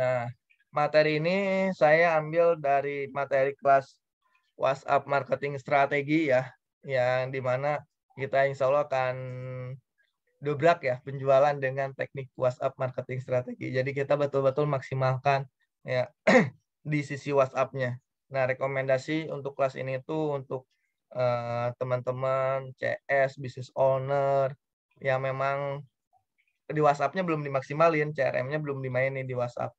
Nah, materi ini saya ambil dari materi kelas WhatsApp Marketing Strategi ya, yang dimana kita insya Allah akan dobrak ya penjualan dengan teknik WhatsApp marketing strategi. Jadi kita betul-betul maksimalkan ya di sisi WhatsApp-nya. Nah, rekomendasi untuk kelas ini itu untuk eh, teman-teman uh, CS, business owner yang memang di WhatsApp-nya belum dimaksimalin, CRM-nya belum dimainin di WhatsApp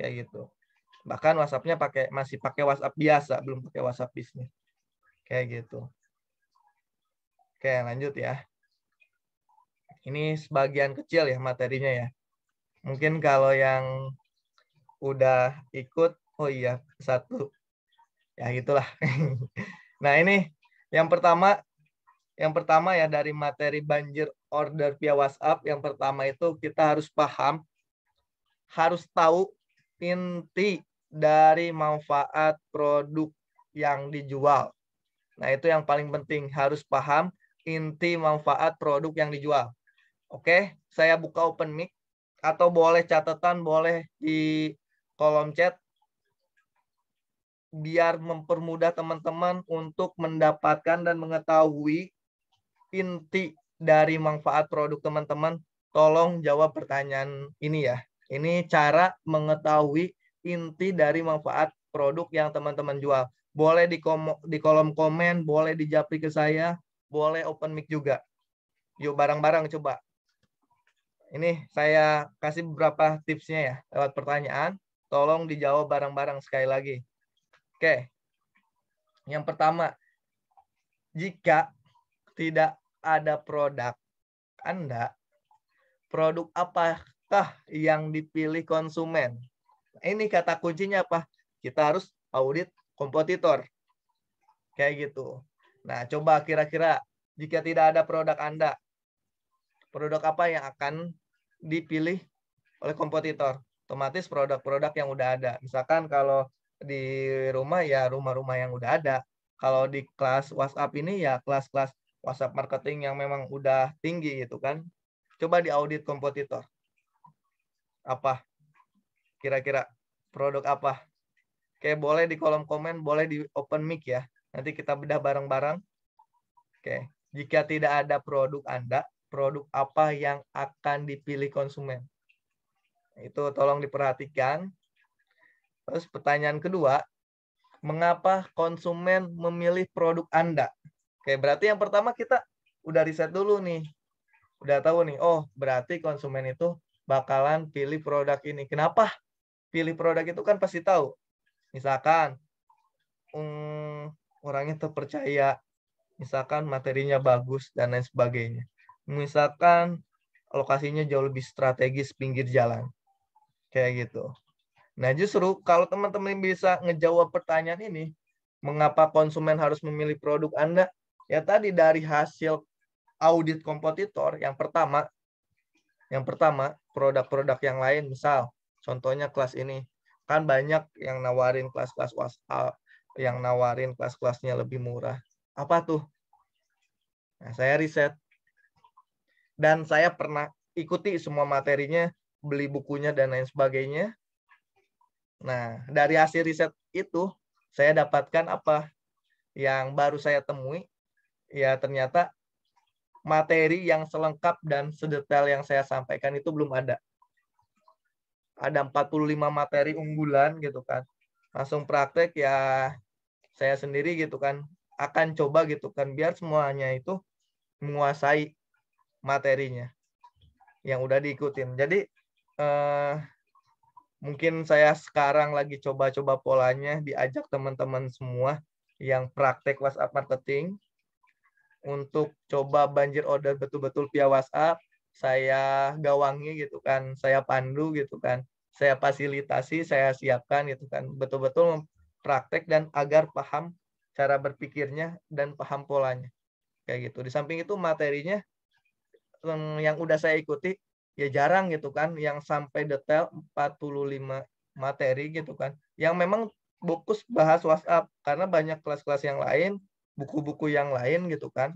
kayak gitu bahkan WhatsAppnya pakai masih pakai WhatsApp biasa belum pakai WhatsApp bisnis kayak gitu oke lanjut ya ini sebagian kecil ya materinya ya mungkin kalau yang udah ikut oh iya satu ya itulah. nah ini yang pertama yang pertama ya dari materi banjir order via WhatsApp, yang pertama itu kita harus paham, harus tahu inti dari manfaat produk yang dijual. Nah, itu yang paling penting, harus paham inti manfaat produk yang dijual. Oke, saya buka open mic atau boleh catatan, boleh di kolom chat biar mempermudah teman-teman untuk mendapatkan dan mengetahui inti dari manfaat produk teman-teman. Tolong jawab pertanyaan ini ya. Ini cara mengetahui inti dari manfaat produk yang teman-teman jual. Boleh di, kom di kolom komen, boleh di ke saya, boleh open mic juga. Yuk bareng-bareng coba. Ini saya kasih beberapa tipsnya ya lewat pertanyaan. Tolong dijawab bareng-bareng sekali lagi. Oke. Yang pertama, jika tidak ada produk Anda, produk apa apakah yang dipilih konsumen? Ini kata kuncinya apa? Kita harus audit kompetitor. Kayak gitu. Nah, coba kira-kira jika tidak ada produk Anda, produk apa yang akan dipilih oleh kompetitor? Otomatis produk-produk yang udah ada. Misalkan kalau di rumah ya rumah-rumah yang udah ada. Kalau di kelas WhatsApp ini ya kelas-kelas WhatsApp marketing yang memang udah tinggi gitu kan. Coba di audit kompetitor apa kira-kira produk apa oke boleh di kolom komen boleh di open mic ya nanti kita bedah bareng-bareng oke jika tidak ada produk anda produk apa yang akan dipilih konsumen itu tolong diperhatikan terus pertanyaan kedua mengapa konsumen memilih produk anda oke berarti yang pertama kita udah riset dulu nih udah tahu nih, oh berarti konsumen itu bakalan pilih produk ini. Kenapa? Pilih produk itu kan pasti tahu. Misalkan um, mm, orangnya terpercaya, misalkan materinya bagus dan lain sebagainya. Misalkan lokasinya jauh lebih strategis pinggir jalan. Kayak gitu. Nah, justru kalau teman-teman bisa ngejawab pertanyaan ini, mengapa konsumen harus memilih produk Anda? Ya tadi dari hasil audit kompetitor yang pertama yang pertama, produk-produk yang lain, misal contohnya kelas ini. Kan banyak yang nawarin kelas-kelas WhatsApp, yang nawarin kelas-kelasnya lebih murah. Apa tuh? Nah, saya riset. Dan saya pernah ikuti semua materinya, beli bukunya dan lain sebagainya. Nah, dari hasil riset itu saya dapatkan apa yang baru saya temui ya ternyata materi yang selengkap dan sedetail yang saya sampaikan itu belum ada. Ada 45 materi unggulan gitu kan. Langsung praktek ya saya sendiri gitu kan akan coba gitu kan biar semuanya itu menguasai materinya yang udah diikutin. Jadi eh, mungkin saya sekarang lagi coba-coba polanya diajak teman-teman semua yang praktek WhatsApp marketing untuk coba banjir order betul-betul via WhatsApp, saya gawangi gitu kan, saya pandu gitu kan, saya fasilitasi, saya siapkan gitu kan, betul-betul praktek dan agar paham cara berpikirnya dan paham polanya kayak gitu. Di samping itu materinya yang udah saya ikuti ya jarang gitu kan yang sampai detail 45 materi gitu kan yang memang fokus bahas WhatsApp karena banyak kelas-kelas yang lain buku-buku yang lain gitu kan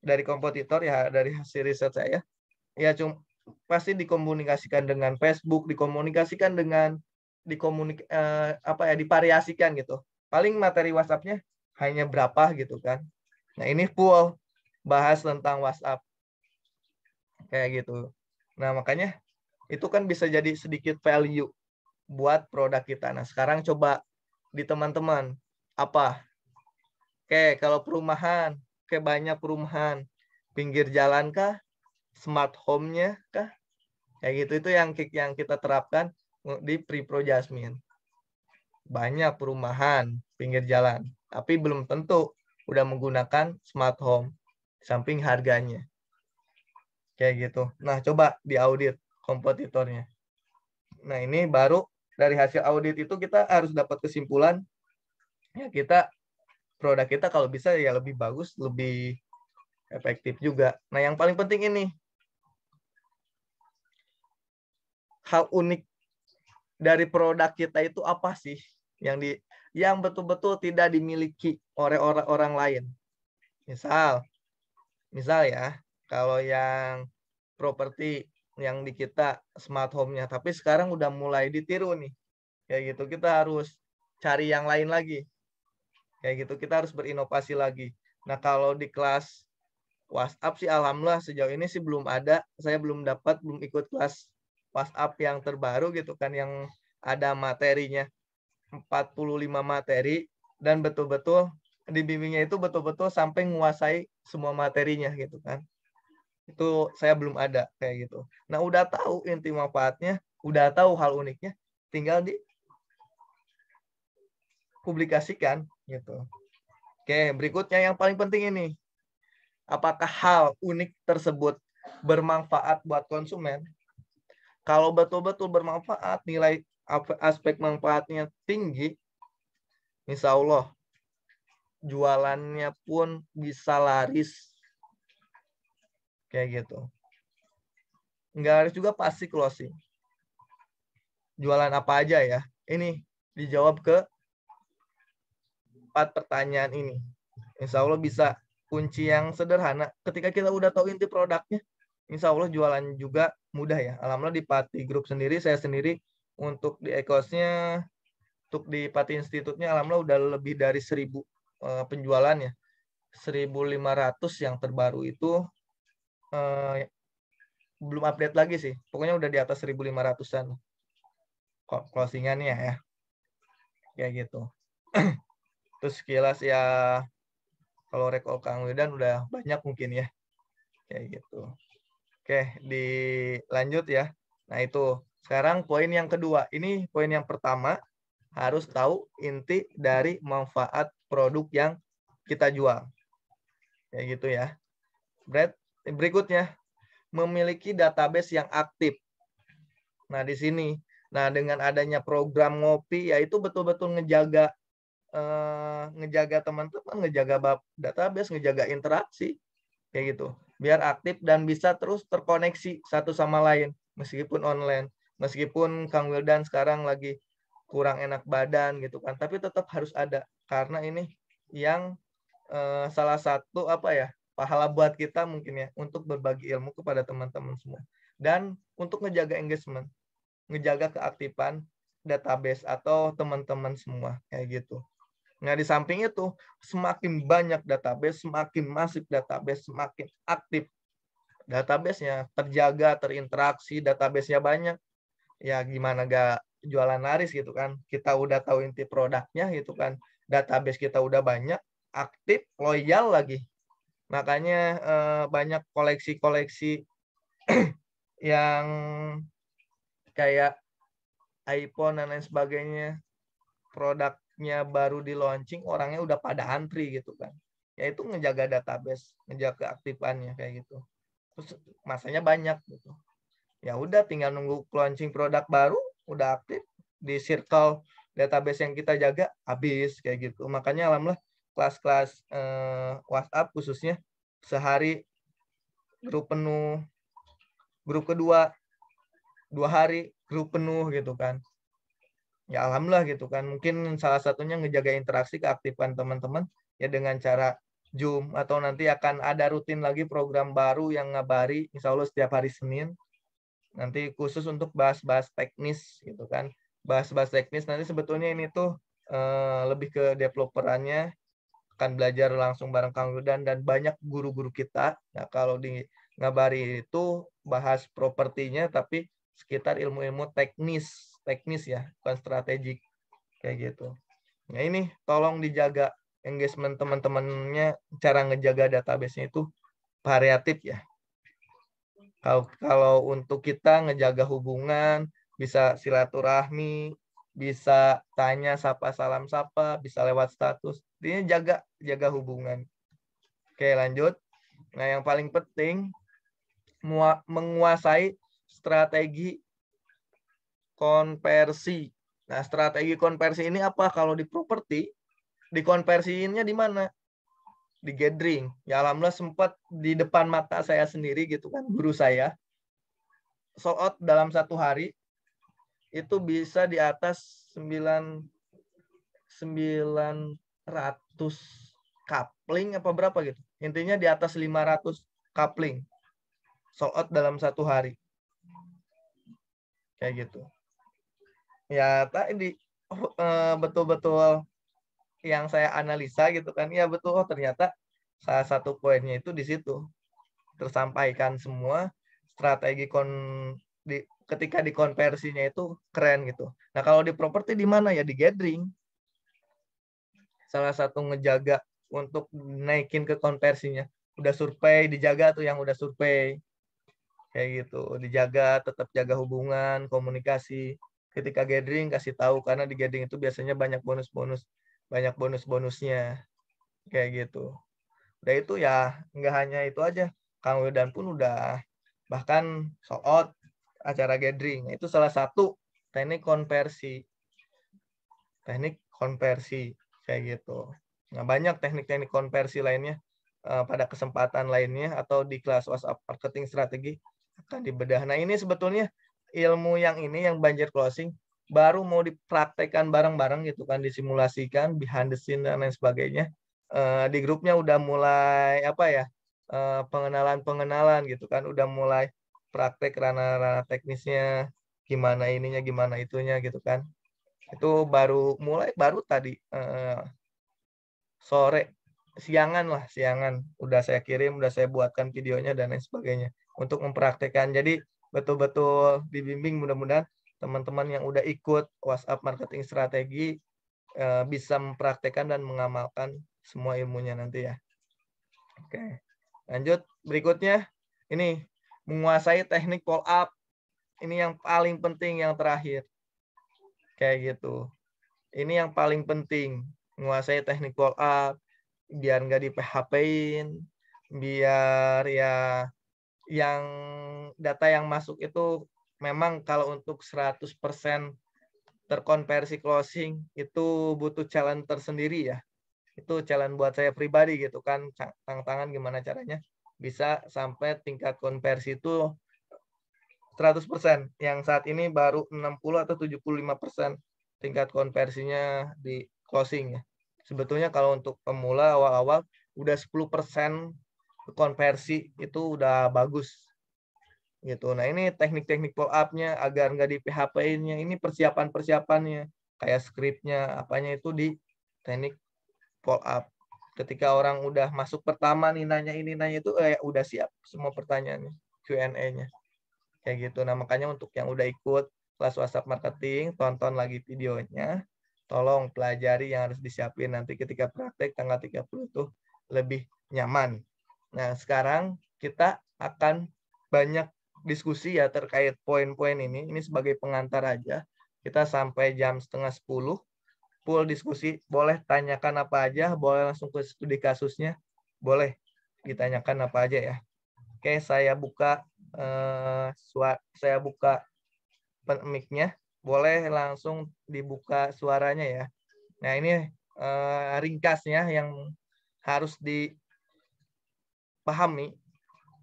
dari kompetitor ya dari hasil riset saya ya cuma pasti dikomunikasikan dengan Facebook dikomunikasikan dengan dikomunik eh, apa ya divariasikan gitu paling materi WhatsAppnya hanya berapa gitu kan nah ini full bahas tentang WhatsApp kayak gitu nah makanya itu kan bisa jadi sedikit value buat produk kita nah sekarang coba di teman-teman apa Oke, kalau perumahan, oke banyak perumahan. Pinggir jalan kah? Smart home-nya kah? Kayak gitu itu yang yang kita terapkan di Pripro Jasmine. Banyak perumahan pinggir jalan, tapi belum tentu udah menggunakan smart home samping harganya. Kayak gitu. Nah, coba di audit kompetitornya. Nah, ini baru dari hasil audit itu kita harus dapat kesimpulan ya kita produk kita kalau bisa ya lebih bagus, lebih efektif juga. Nah, yang paling penting ini hal unik dari produk kita itu apa sih yang di yang betul-betul tidak dimiliki oleh orang-orang lain. Misal misal ya, kalau yang properti yang di kita smart home-nya, tapi sekarang udah mulai ditiru nih. Kayak gitu kita harus cari yang lain lagi kayak gitu kita harus berinovasi lagi nah kalau di kelas WhatsApp sih alhamdulillah sejauh ini sih belum ada saya belum dapat belum ikut kelas WhatsApp yang terbaru gitu kan yang ada materinya 45 materi dan betul-betul dibimbingnya itu betul-betul sampai menguasai semua materinya gitu kan itu saya belum ada kayak gitu nah udah tahu inti manfaatnya udah tahu hal uniknya tinggal di publikasikan Gitu. Oke, berikutnya yang paling penting ini. Apakah hal unik tersebut bermanfaat buat konsumen? Kalau betul-betul bermanfaat, nilai aspek manfaatnya tinggi, insya Allah jualannya pun bisa laris. Kayak gitu. Nggak laris juga pasti closing. Jualan apa aja ya? Ini dijawab ke empat pertanyaan ini. Insya Allah bisa kunci yang sederhana. Ketika kita udah tahu inti produknya, insya Allah jualan juga mudah ya. Alhamdulillah di Pati Group sendiri, saya sendiri untuk di Ekosnya, untuk di Pati Institutnya, alhamdulillah udah lebih dari seribu eh, ya. seribu penjualannya. 1.500 yang terbaru itu eh, belum update lagi sih. Pokoknya udah di atas 1.500-an. Closingannya ya. Kayak gitu. Terus sekilas ya kalau rekol Kang Wildan udah banyak mungkin ya. Kayak gitu. Oke, dilanjut ya. Nah itu. Sekarang poin yang kedua. Ini poin yang pertama. Harus tahu inti dari manfaat produk yang kita jual. Kayak gitu ya. Berikutnya, memiliki database yang aktif. Nah, di sini. Nah, dengan adanya program ngopi, yaitu betul-betul ngejaga eh, ngejaga teman-teman, ngejaga database, ngejaga interaksi kayak gitu. Biar aktif dan bisa terus terkoneksi satu sama lain meskipun online, meskipun Kang Wildan sekarang lagi kurang enak badan gitu kan, tapi tetap harus ada karena ini yang eh, salah satu apa ya pahala buat kita mungkin ya untuk berbagi ilmu kepada teman-teman semua dan untuk ngejaga engagement, ngejaga keaktifan database atau teman-teman semua kayak gitu. Nah, di samping itu, semakin banyak database, semakin masif database, semakin aktif databasenya, terjaga, terinteraksi, databasenya banyak. Ya gimana gak jualan laris gitu kan. Kita udah tahu inti produknya gitu kan. Database kita udah banyak, aktif, loyal lagi. Makanya eh, banyak koleksi-koleksi yang kayak iPhone dan lain sebagainya produk produknya baru di launching orangnya udah pada antri gitu kan yaitu ngejaga database ngejaga keaktifannya kayak gitu terus masanya banyak gitu ya udah tinggal nunggu launching produk baru udah aktif di circle database yang kita jaga habis kayak gitu makanya alhamdulillah kelas-kelas eh, WhatsApp khususnya sehari grup penuh grup kedua dua hari grup penuh gitu kan ya alhamdulillah gitu kan mungkin salah satunya ngejaga interaksi keaktifan teman-teman ya dengan cara Zoom atau nanti akan ada rutin lagi program baru yang ngabari insya Allah setiap hari Senin nanti khusus untuk bahas-bahas teknis gitu kan bahas-bahas teknis nanti sebetulnya ini tuh eh, lebih ke developerannya akan belajar langsung bareng Kang Yudan dan banyak guru-guru kita nah kalau di ngabari itu bahas propertinya tapi sekitar ilmu-ilmu teknis teknis ya, bukan strategik kayak gitu. Nah ini tolong dijaga engagement teman-temannya, cara ngejaga database-nya itu variatif ya. Kalau, kalau untuk kita ngejaga hubungan, bisa silaturahmi, bisa tanya sapa salam sapa, bisa lewat status. Ini jaga jaga hubungan. Oke, lanjut. Nah, yang paling penting menguasai strategi konversi. Nah, strategi konversi ini apa? Kalau di properti, dikonversiinnya di mana? Di gathering. Ya alhamdulillah sempat di depan mata saya sendiri gitu kan, guru saya. Sold out dalam satu hari, itu bisa di atas 9 900 coupling apa berapa gitu. Intinya di atas 500 coupling. Sold out dalam satu hari. Kayak gitu ya tadi eh, betul-betul yang saya analisa gitu kan ya betul oh ternyata salah satu poinnya itu di situ tersampaikan semua strategi kon di, ketika dikonversinya itu keren gitu. Nah kalau di properti di mana ya di gathering salah satu ngejaga untuk naikin ke konversinya udah survei dijaga tuh yang udah survei kayak gitu dijaga tetap jaga hubungan komunikasi ketika gathering kasih tahu karena di gathering itu biasanya banyak bonus-bonus banyak bonus-bonusnya kayak gitu udah itu ya nggak hanya itu aja Kang Wildan pun udah bahkan sold out acara gathering itu salah satu teknik konversi teknik konversi kayak gitu nah banyak teknik-teknik konversi lainnya eh, pada kesempatan lainnya atau di kelas WhatsApp marketing strategi akan dibedah. Nah ini sebetulnya ilmu yang ini yang banjir closing baru mau dipraktekkan bareng-bareng gitu kan disimulasikan behind the scene dan lain sebagainya uh, di grupnya udah mulai apa ya pengenalan eh, pengenalan-pengenalan gitu kan udah mulai praktek ranah-ranah teknisnya gimana ininya gimana itunya gitu kan itu baru mulai baru tadi uh, sore siangan lah siangan udah saya kirim udah saya buatkan videonya dan lain sebagainya untuk mempraktekkan jadi betul-betul dibimbing mudah-mudahan teman-teman yang udah ikut WhatsApp marketing strategi eh, bisa mempraktekkan dan mengamalkan semua ilmunya nanti ya. Oke. Lanjut berikutnya ini menguasai teknik pull up. Ini yang paling penting yang terakhir. Kayak gitu. Ini yang paling penting, menguasai teknik pull up biar nggak di PHP-in, biar ya yang data yang masuk itu memang kalau untuk 100% terkonversi closing itu butuh challenge tersendiri ya. Itu challenge buat saya pribadi gitu kan, tantangan gimana caranya bisa sampai tingkat konversi itu 100% yang saat ini baru 60 atau 75% tingkat konversinya di closing ya. Sebetulnya kalau untuk pemula awal-awal udah 10% konversi itu udah bagus gitu. Nah ini teknik-teknik pull up-nya agar nggak di PHP-nya ini persiapan-persiapannya kayak skripnya apanya itu di teknik pull up. Ketika orang udah masuk pertama nih nanya ini nanya itu eh, udah siap semua pertanyaannya Q&A-nya kayak gitu. Nah makanya untuk yang udah ikut kelas WhatsApp marketing tonton lagi videonya. Tolong pelajari yang harus disiapin nanti ketika praktek tanggal 30 itu lebih nyaman Nah, sekarang kita akan banyak diskusi ya terkait poin-poin ini. Ini sebagai pengantar aja. Kita sampai jam setengah sepuluh. Full diskusi, boleh tanyakan apa aja, boleh langsung ke studi kasusnya, boleh ditanyakan apa aja ya. Oke, saya buka eh, saya buka mic Boleh langsung dibuka suaranya ya. Nah, ini eh, ringkasnya yang harus di pahami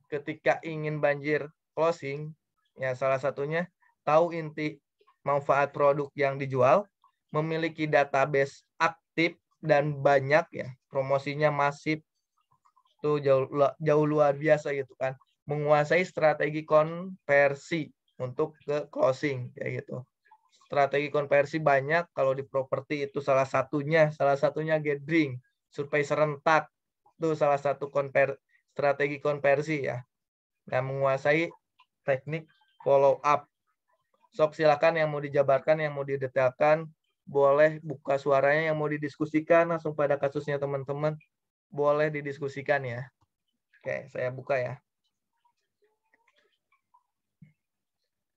ketika ingin banjir closing, ya salah satunya tahu inti manfaat produk yang dijual, memiliki database aktif dan banyak ya, promosinya masif tuh jauh jauh luar biasa gitu kan. Menguasai strategi konversi untuk ke closing kayak gitu strategi konversi banyak kalau di properti itu salah satunya salah satunya gathering survei serentak itu salah satu konver strategi konversi ya dan menguasai teknik follow up. Sok silakan yang mau dijabarkan, yang mau didetailkan, boleh buka suaranya, yang mau didiskusikan langsung pada kasusnya teman-teman, boleh didiskusikan ya. Oke, saya buka ya.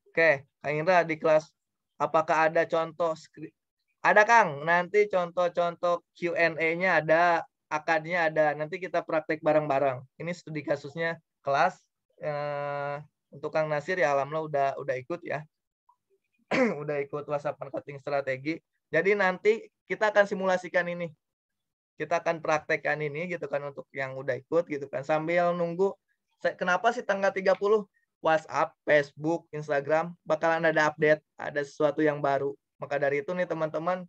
Oke, Kang Indra di kelas, apakah ada contoh ada Kang? Nanti contoh-contoh Q&A-nya ada akadnya ada. Nanti kita praktek bareng-bareng. Ini studi kasusnya kelas. Eh, untuk Kang Nasir ya alhamdulillah udah udah ikut ya. udah ikut WhatsApp marketing strategi. Jadi nanti kita akan simulasikan ini. Kita akan praktekkan ini gitu kan untuk yang udah ikut gitu kan sambil nunggu kenapa sih tanggal 30 WhatsApp, Facebook, Instagram bakalan ada update, ada sesuatu yang baru. Maka dari itu nih teman-teman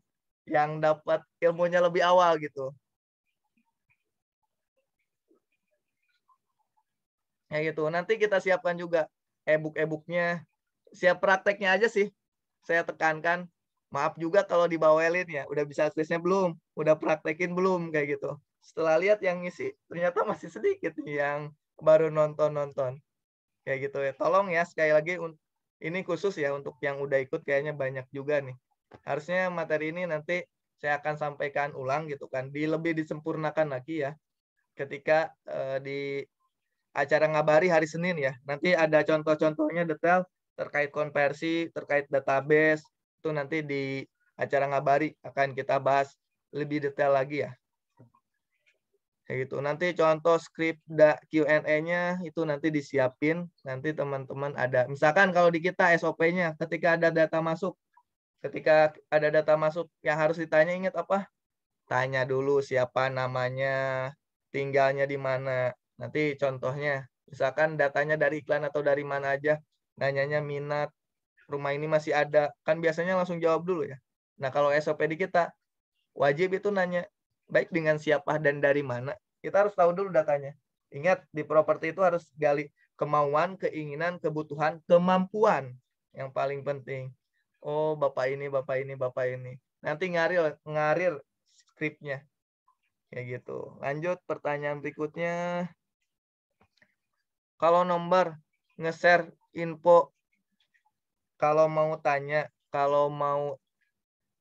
yang dapat ilmunya lebih awal gitu. Ya gitu. Nanti kita siapkan juga e-book e-booknya. Siap prakteknya aja sih. Saya tekankan. Maaf juga kalau dibawelin ya. Udah bisa aksesnya belum? Udah praktekin belum? Kayak gitu. Setelah lihat yang ngisi, ternyata masih sedikit yang baru nonton-nonton. Kayak gitu ya. Tolong ya sekali lagi ini khusus ya untuk yang udah ikut kayaknya banyak juga nih. Harusnya materi ini nanti saya akan sampaikan ulang gitu kan, di lebih disempurnakan lagi ya ketika uh, di acara ngabari hari Senin ya. Nanti ada contoh-contohnya detail terkait konversi, terkait database, itu nanti di acara ngabari akan kita bahas lebih detail lagi ya. Kayak gitu. Nanti contoh skrip Q&A-nya itu nanti disiapin. Nanti teman-teman ada. Misalkan kalau di kita SOP-nya ketika ada data masuk, ketika ada data masuk yang harus ditanya ingat apa? Tanya dulu siapa namanya, tinggalnya di mana. Nanti contohnya, misalkan datanya dari iklan atau dari mana aja, nanyanya minat, rumah ini masih ada, kan biasanya langsung jawab dulu ya. Nah kalau SOP di kita, wajib itu nanya, baik dengan siapa dan dari mana, kita harus tahu dulu datanya. Ingat, di properti itu harus gali kemauan, keinginan, kebutuhan, kemampuan yang paling penting. Oh, bapak ini, bapak ini, bapak ini. Nanti ngarir, ngarir skripnya. Kayak gitu. Lanjut pertanyaan berikutnya. Kalau nomor nge-share info kalau mau tanya, kalau mau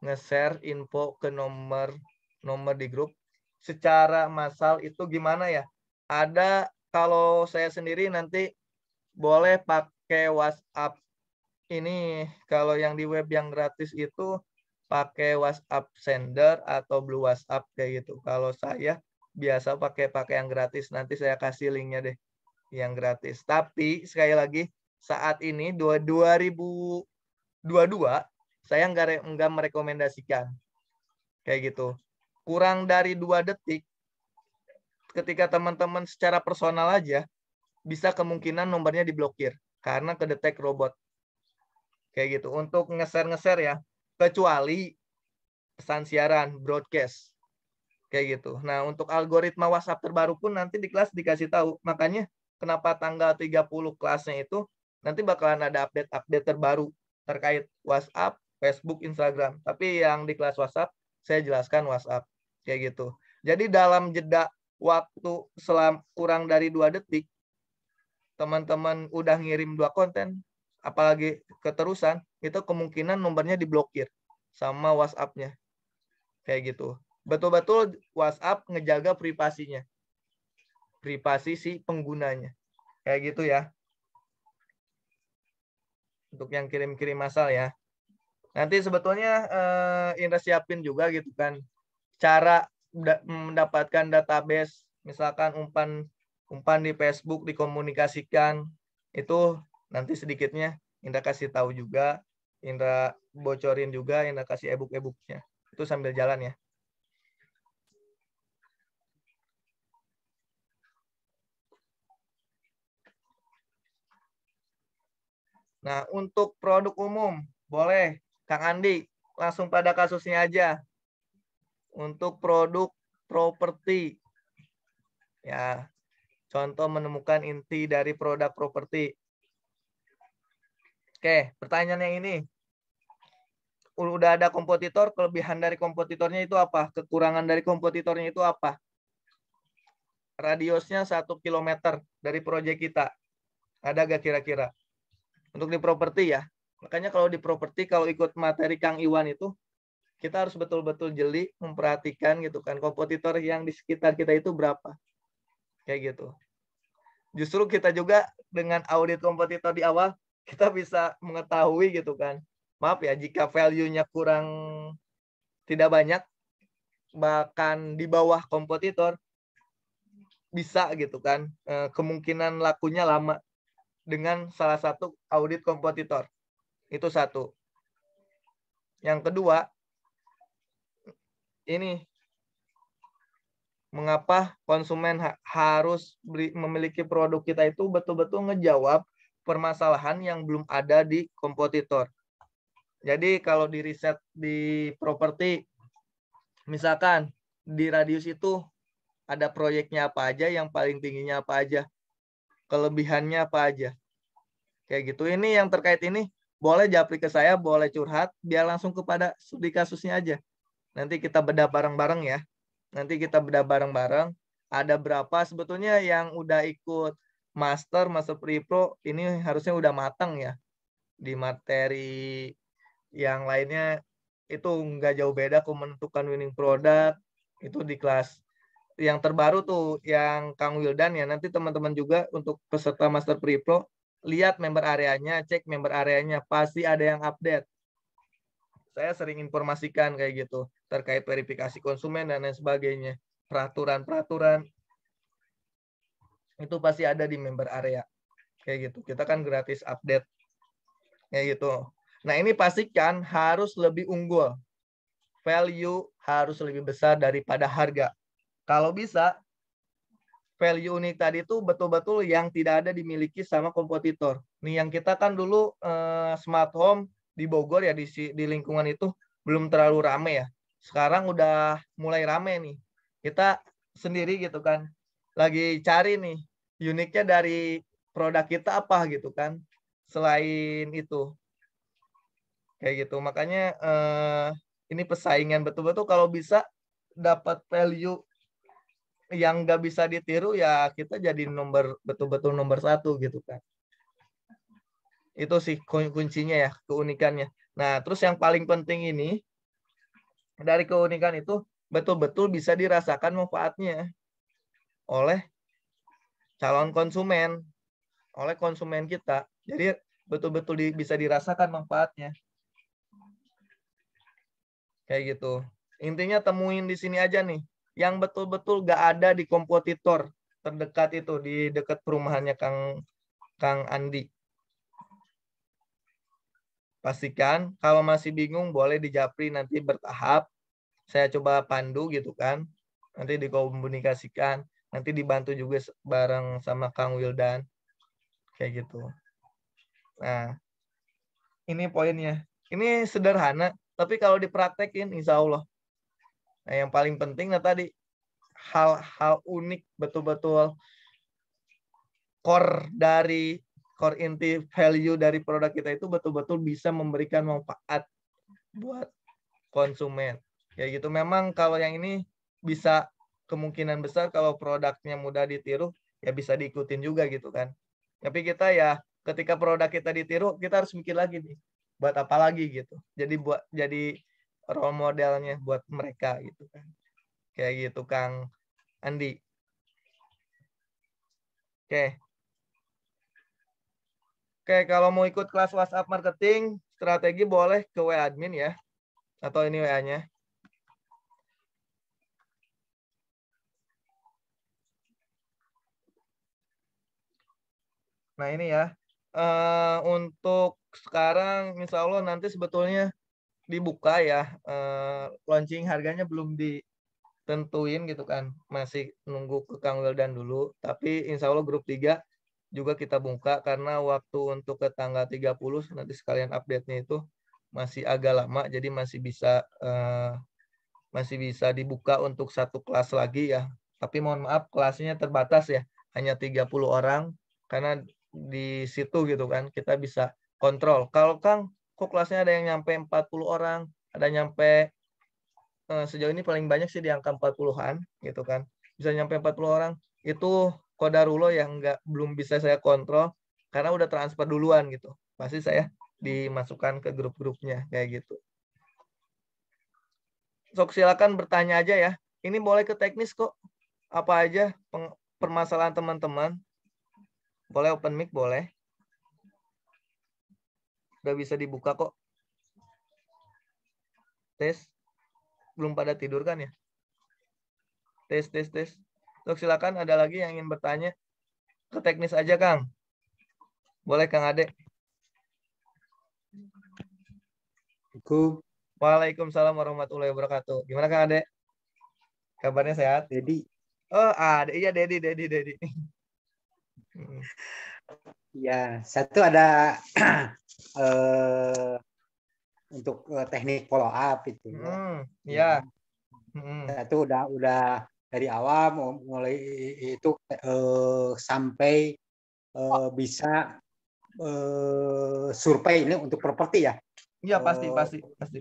nge-share info ke nomor nomor di grup secara massal itu gimana ya? Ada kalau saya sendiri nanti boleh pakai WhatsApp ini kalau yang di web yang gratis itu pakai WhatsApp sender atau Blue WhatsApp kayak gitu. Kalau saya biasa pakai pakai yang gratis nanti saya kasih linknya deh yang gratis. Tapi sekali lagi saat ini 2022 saya nggak nggak merekomendasikan kayak gitu. Kurang dari dua detik ketika teman-teman secara personal aja bisa kemungkinan nomornya diblokir karena kedetek robot. Kayak gitu. Untuk ngeser-ngeser ya, kecuali pesan siaran, broadcast. Kayak gitu. Nah, untuk algoritma WhatsApp terbaru pun nanti di kelas dikasih tahu. Makanya kenapa tanggal 30 kelasnya itu nanti bakalan ada update-update terbaru terkait WhatsApp, Facebook, Instagram. Tapi yang di kelas WhatsApp saya jelaskan WhatsApp kayak gitu. Jadi dalam jeda waktu selam kurang dari dua detik, teman-teman udah ngirim dua konten, apalagi keterusan, itu kemungkinan nomornya diblokir sama WhatsApp-nya. Kayak gitu. Betul-betul WhatsApp ngejaga privasinya privasi si penggunanya. Kayak gitu ya. Untuk yang kirim-kirim masal ya. Nanti sebetulnya eh, Indra siapin juga gitu kan cara mendapatkan database misalkan umpan umpan di Facebook dikomunikasikan itu nanti sedikitnya Indra kasih tahu juga, Indra bocorin juga, Indra kasih e ebook-ebooknya. Itu sambil jalan ya. Nah, untuk produk umum, boleh Kang Andi langsung pada kasusnya aja. Untuk produk properti. Ya. Contoh menemukan inti dari produk properti. Oke, pertanyaannya ini. Udah ada kompetitor, kelebihan dari kompetitornya itu apa? Kekurangan dari kompetitornya itu apa? Radiusnya satu kilometer dari proyek kita. Ada gak kira-kira? untuk di properti ya. Makanya kalau di properti kalau ikut materi Kang Iwan itu kita harus betul-betul jeli memperhatikan gitu kan kompetitor yang di sekitar kita itu berapa. Kayak gitu. Justru kita juga dengan audit kompetitor di awal kita bisa mengetahui gitu kan. Maaf ya jika value-nya kurang tidak banyak bahkan di bawah kompetitor bisa gitu kan eh, kemungkinan lakunya lama dengan salah satu audit kompetitor. Itu satu. Yang kedua, ini mengapa konsumen harus beri, memiliki produk kita itu betul-betul ngejawab permasalahan yang belum ada di kompetitor. Jadi kalau di riset di properti, misalkan di radius itu ada proyeknya apa aja, yang paling tingginya apa aja kelebihannya apa aja. Kayak gitu. Ini yang terkait ini boleh japri ke saya, boleh curhat, biar langsung kepada studi kasusnya aja. Nanti kita bedah bareng-bareng ya. Nanti kita bedah bareng-bareng. Ada berapa sebetulnya yang udah ikut master, master pre-pro, ini harusnya udah matang ya. Di materi yang lainnya itu nggak jauh beda kok menentukan winning product itu di kelas yang terbaru tuh yang Kang Wildan ya nanti teman-teman juga untuk peserta Master Pre-Pro lihat member areanya, cek member areanya, pasti ada yang update. Saya sering informasikan kayak gitu terkait verifikasi konsumen dan lain sebagainya, peraturan-peraturan itu pasti ada di member area kayak gitu. Kita kan gratis update kayak gitu. Nah ini pastikan harus lebih unggul, value harus lebih besar daripada harga kalau bisa, value unik tadi itu betul-betul yang tidak ada dimiliki sama kompetitor. Nih yang kita kan dulu uh, smart home di Bogor ya di di lingkungan itu belum terlalu rame ya. Sekarang udah mulai rame nih. Kita sendiri gitu kan lagi cari nih uniknya dari produk kita apa gitu kan selain itu kayak gitu makanya eh, ini persaingan betul-betul kalau bisa dapat value yang nggak bisa ditiru ya kita jadi nomor betul-betul nomor satu gitu kan itu sih kuncinya ya keunikannya nah terus yang paling penting ini dari keunikan itu betul-betul bisa dirasakan manfaatnya oleh calon konsumen oleh konsumen kita jadi betul-betul di, bisa dirasakan manfaatnya kayak gitu intinya temuin di sini aja nih yang betul-betul gak ada di kompetitor terdekat itu di dekat perumahannya Kang Kang Andi. Pastikan kalau masih bingung boleh dijapri nanti bertahap. Saya coba pandu gitu kan. Nanti dikomunikasikan, nanti dibantu juga bareng sama Kang Wildan. Kayak gitu. Nah, ini poinnya. Ini sederhana, tapi kalau dipraktekin insya Allah Nah, yang paling penting nah tadi hal-hal unik betul-betul core dari core inti value dari produk kita itu betul-betul bisa memberikan manfaat buat konsumen. Ya gitu. Memang kalau yang ini bisa kemungkinan besar kalau produknya mudah ditiru ya bisa diikutin juga gitu kan. Tapi kita ya ketika produk kita ditiru kita harus mikir lagi nih buat apa lagi gitu. Jadi buat jadi role modelnya buat mereka gitu kan kayak gitu Kang Andi oke oke kalau mau ikut kelas WhatsApp marketing strategi boleh ke WA admin ya atau ini WA-nya Nah ini ya, uh, untuk sekarang insya Allah nanti sebetulnya dibuka ya eh, launching harganya belum ditentuin gitu kan masih nunggu ke Kang Wildan dulu tapi insya Allah grup 3 juga kita buka karena waktu untuk ke tanggal 30 nanti sekalian update-nya itu masih agak lama jadi masih bisa eh, masih bisa dibuka untuk satu kelas lagi ya tapi mohon maaf kelasnya terbatas ya hanya 30 orang karena di situ gitu kan kita bisa kontrol kalau Kang kok kelasnya ada yang nyampe 40 orang, ada nyampe eh, sejauh ini paling banyak sih di angka 40-an gitu kan. Bisa nyampe 40 orang. Itu kodarulo yang enggak belum bisa saya kontrol karena udah transfer duluan gitu. Pasti saya dimasukkan ke grup-grupnya kayak gitu. Sok silakan bertanya aja ya. Ini boleh ke teknis kok. Apa aja permasalahan teman-teman. Boleh open mic, boleh. Gak bisa dibuka kok. Tes. Belum pada tidur kan ya? Tes, tes, tes. Untuk silakan ada lagi yang ingin bertanya. Ke teknis aja, Kang. Boleh, Kang Ade. Assalamualaikum. Waalaikumsalam warahmatullahi wabarakatuh. Gimana Kang Ade? Kabarnya sehat? Dedi. Oh, adeknya ah, Iya, Dedi, Dedi, Dedi. ya satu ada uh, untuk uh, teknik follow up itu hmm, ya. hmm. Iya. Iya. hmm. Nah, itu udah udah dari awal mulai itu uh, sampai uh, bisa uh, survei ini untuk properti ya Iya pasti uh, pasti pasti.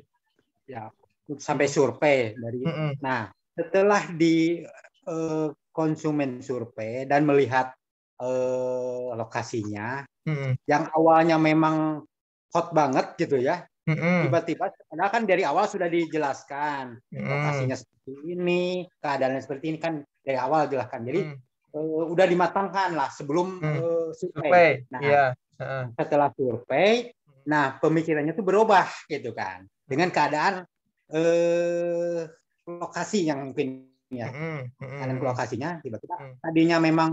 Ya sampai survei dari. Mm -hmm. Nah setelah di uh, konsumen survei dan melihat uh, lokasinya hmm. yang awalnya memang hot banget gitu ya Mm-hmm. Tiba-tiba karena kan dari awal sudah dijelaskan mm-hmm. lokasinya seperti ini, keadaannya seperti ini kan dari awal jelaskan. Jadi mm-hmm. uh, udah dimatangkan lah sebelum mm-hmm. uh, survei. Nah, yeah. Iya. uh-huh. setelah survei, hmm. nah pemikirannya tuh berubah gitu kan hmm. dengan keadaan uh, eh, lokasi yang mungkin ya, mm-hmm. keadaan lokasinya tiba-tiba tadinya memang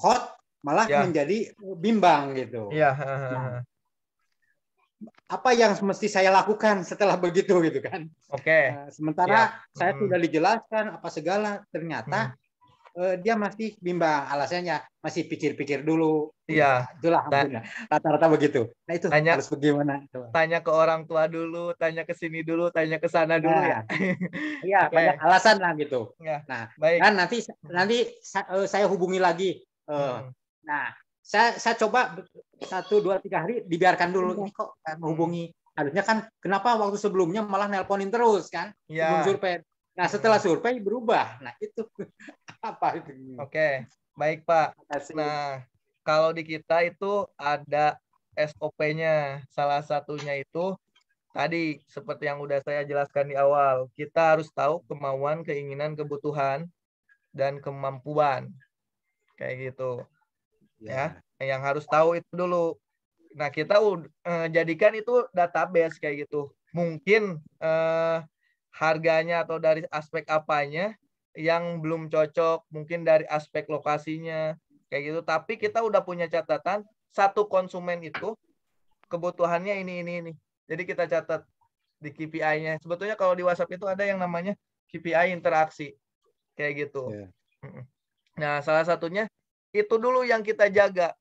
hot malah ya. menjadi bimbang gitu. Ya. Nah, apa yang mesti saya lakukan setelah begitu gitu kan? Oke. Okay. Nah, sementara ya. saya hmm. sudah dijelaskan apa segala, ternyata hmm. eh, dia masih bimbang alasannya masih pikir-pikir dulu. Iya. Nah, itulah rata-rata begitu. Nah itu tanya, harus bagaimana? Itu. Tanya ke orang tua dulu, tanya ke sini dulu, tanya ke sana dulu nah, ya. Iya okay. banyak alasan lah gitu. Ya. Nah, Baik. Kan nanti nanti eh, saya hubungi lagi. Eh, hmm. Nah, saya saya coba satu dua tiga hari dibiarkan dulu iya. ini kok kan, hmm. menghubungi harusnya kan kenapa waktu sebelumnya malah nelponin terus kan ya. survei nah setelah hmm. survei berubah nah itu apa itu oke baik pak nah kalau di kita itu ada SOP-nya salah satunya itu tadi seperti yang udah saya jelaskan di awal kita harus tahu kemauan keinginan kebutuhan dan kemampuan kayak gitu yeah. ya yang harus tahu itu dulu nah kita uh, jadikan itu database kayak gitu mungkin uh, harganya atau dari aspek apanya yang belum cocok mungkin dari aspek lokasinya kayak gitu tapi kita udah punya catatan satu konsumen itu kebutuhannya ini ini ini jadi kita catat di KPI-nya sebetulnya kalau di WhatsApp itu ada yang namanya KPI interaksi kayak gitu yeah. nah salah satunya itu dulu yang kita jaga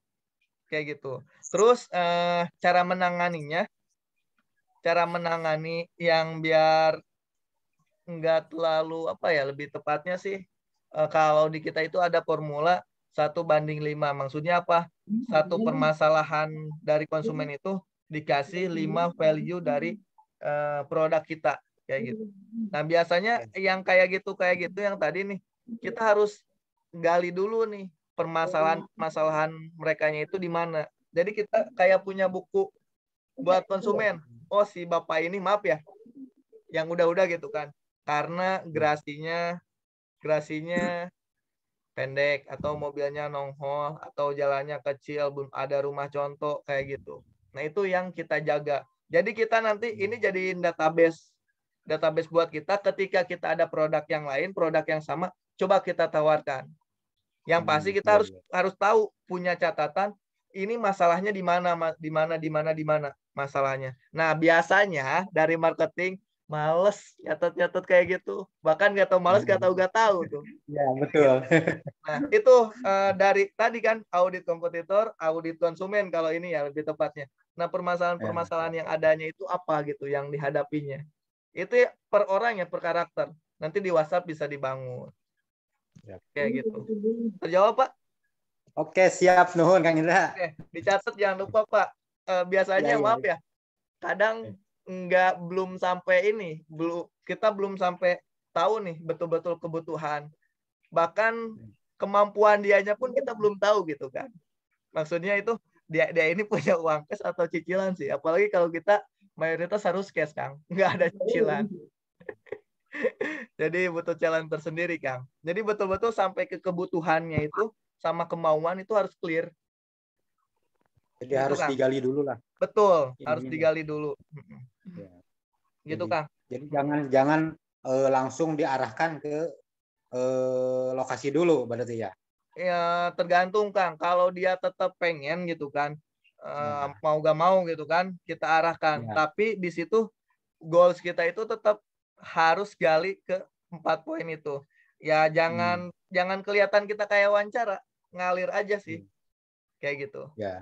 kayak gitu terus eh, cara menanganinya cara menangani yang biar nggak terlalu apa ya lebih tepatnya sih eh, kalau di kita itu ada formula satu banding lima maksudnya apa satu permasalahan dari konsumen itu dikasih lima value dari eh, produk kita kayak gitu nah biasanya yang kayak gitu kayak gitu yang tadi nih kita harus gali dulu nih permasalahan-permasalahan mereka itu di mana. Jadi kita kayak punya buku buat konsumen. Oh si bapak ini maaf ya, yang udah-udah gitu kan. Karena gerasinya gerasinya pendek atau mobilnya nongol atau jalannya kecil belum ada rumah contoh kayak gitu. Nah itu yang kita jaga. Jadi kita nanti ini mm. jadi database database buat kita ketika kita ada produk yang lain, produk yang sama, coba kita tawarkan. Yang pasti hmm, kita iya, harus iya. harus tahu punya catatan ini masalahnya di mana di mana di mana di mana masalahnya. Nah, biasanya dari marketing males nyatet-nyatet kayak gitu. Bahkan gak tahu males, gak tahu gak tahu tuh. Iya, betul. Gitu. Nah, itu uh, dari tadi kan audit kompetitor, audit konsumen kalau ini ya lebih tepatnya. Nah, permasalahan-permasalahan ya. yang adanya itu apa gitu yang dihadapinya. Itu ya per orang ya, per karakter. Nanti di WhatsApp bisa dibangun. Ya. Kayak hmm. gitu. Terjawab Pak? Oke siap nuhun Kang Indra. Oke, dicatat jangan lupa Pak. Uh, biasanya ya, ya, maaf ya, ya kadang nggak belum sampai ini, belum kita belum sampai tahu nih betul-betul kebutuhan. Bahkan kemampuan dianya pun kita belum tahu gitu kan. Maksudnya itu dia dia ini punya uang cash atau cicilan sih. Apalagi kalau kita mayoritas harus cash Kang, nggak ada cicilan. Oh. Jadi butuh jalan tersendiri, Kang. Jadi betul-betul sampai ke kebutuhannya itu sama kemauan itu harus clear. Jadi gitu, harus kan? digali dulu lah. Betul, Ini harus ya. digali dulu. Ya. Gitu, Kang. Jadi jangan jangan e, langsung diarahkan ke e, lokasi dulu berarti ya. Ya, tergantung Kang. Kalau dia tetap pengen gitu kan, E, ya. Eh, mau gak mau gitu kan, kita arahkan. Ya. Tapi di situ goals kita itu tetap harus gali ke empat poin itu. Ya hmm. jangan hmm. jangan kelihatan kita kayak wawancara, ngalir aja sih. Hmm. Kayak gitu. Ya.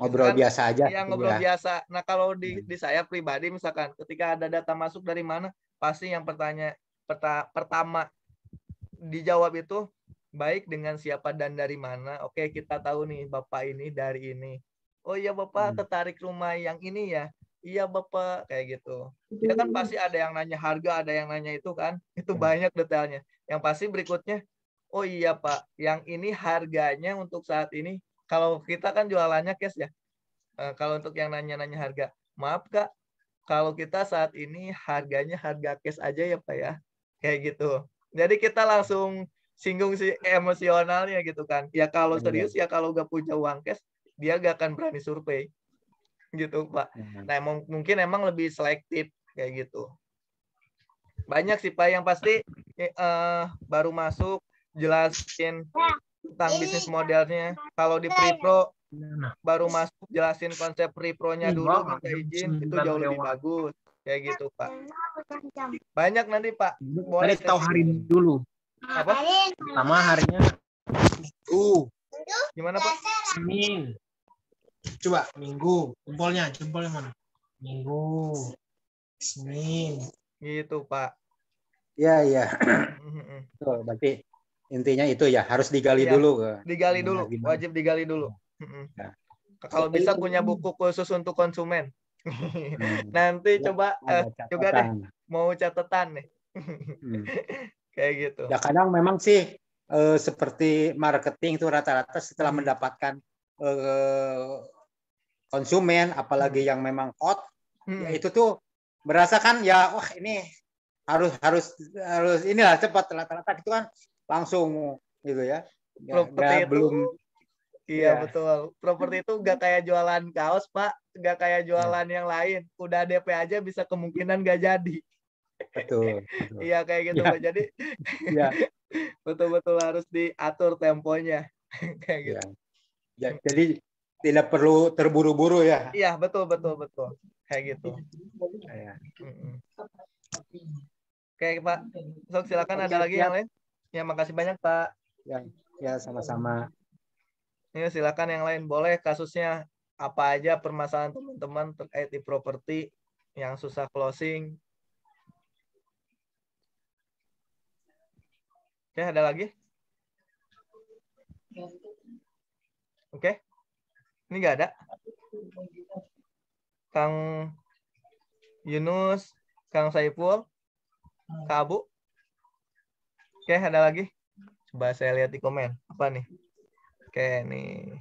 Ngobrol kan, biasa aja. Yang gitu ngobrol ya. biasa. Nah, kalau di hmm. di saya pribadi misalkan ketika ada data masuk dari mana, pasti yang pertanya perta, pertama dijawab itu baik dengan siapa dan dari mana. Oke, kita tahu nih Bapak ini dari ini. Oh iya Bapak hmm. tertarik rumah yang ini ya iya bapak kayak gitu ya kan iya. pasti ada yang nanya harga ada yang nanya itu kan itu iya. banyak detailnya yang pasti berikutnya oh iya pak yang ini harganya untuk saat ini kalau kita kan jualannya cash ya e, kalau untuk yang nanya-nanya harga maaf kak kalau kita saat ini harganya harga cash aja ya pak ya kayak gitu jadi kita langsung singgung si emosionalnya gitu kan ya kalau iya. serius ya kalau gak punya uang cash dia gak akan berani survei gitu Pak. Hmm. Nah emang, mungkin emang lebih selektif kayak gitu. Banyak sih Pak yang pasti uh, baru masuk jelasin tentang bisnis modelnya. Kalau di iya, iya. pro baru masuk jelasin konsep pro nya dulu minta izin itu jauh lebih bagus kayak gitu Pak. Banyak nanti Pak. Boleh tahu hari dulu. Apa? Sama harinya. Uh. Gimana Pak? Senin. Coba minggu, jempolnya, jempolnya mana? Minggu, Senin. itu Pak. Ya, ya. Tuh, berarti intinya itu ya harus digali ya, dulu. Digali dulu, gimana? wajib digali dulu. Ya. Kalau bisa punya buku khusus untuk konsumen. Hmm. Nanti ya, coba eh, juga deh mau catatan nih. Hmm. Kayak gitu. Ya kadang memang sih eh, seperti marketing itu rata-rata setelah hmm. mendapatkan uh, konsumen apalagi hmm. yang memang hot ya hmm. ya itu tuh merasakan ya wah ini harus harus harus inilah cepat rata-rata itu kan langsung gitu ya, ya properti ya, itu, belum iya ya. betul properti itu nggak kayak jualan kaos pak nggak kayak jualan hmm. yang lain udah DP aja bisa kemungkinan nggak jadi betul iya kayak gitu ya. pak jadi betul iya. betul-betul harus diatur temponya kayak iya. gitu ya. Ya, jadi tidak perlu terburu-buru ya. Iya, betul betul betul. Kayak gitu. Ya. Oke, Pak. Sok silakan ada lagi ya. yang lain. Ya, makasih banyak, Pak. Ya, ya sama-sama. Ya, silakan yang lain. Boleh kasusnya apa aja permasalahan teman-teman terkait eh, di properti yang susah closing. Oke, ada lagi? Ya. Oke. Okay. Ini enggak ada. Kang Yunus, Kang Saiful, Kak Abu. Oke, okay, ada lagi? Coba saya lihat di komen. Apa nih? Oke, okay, nih.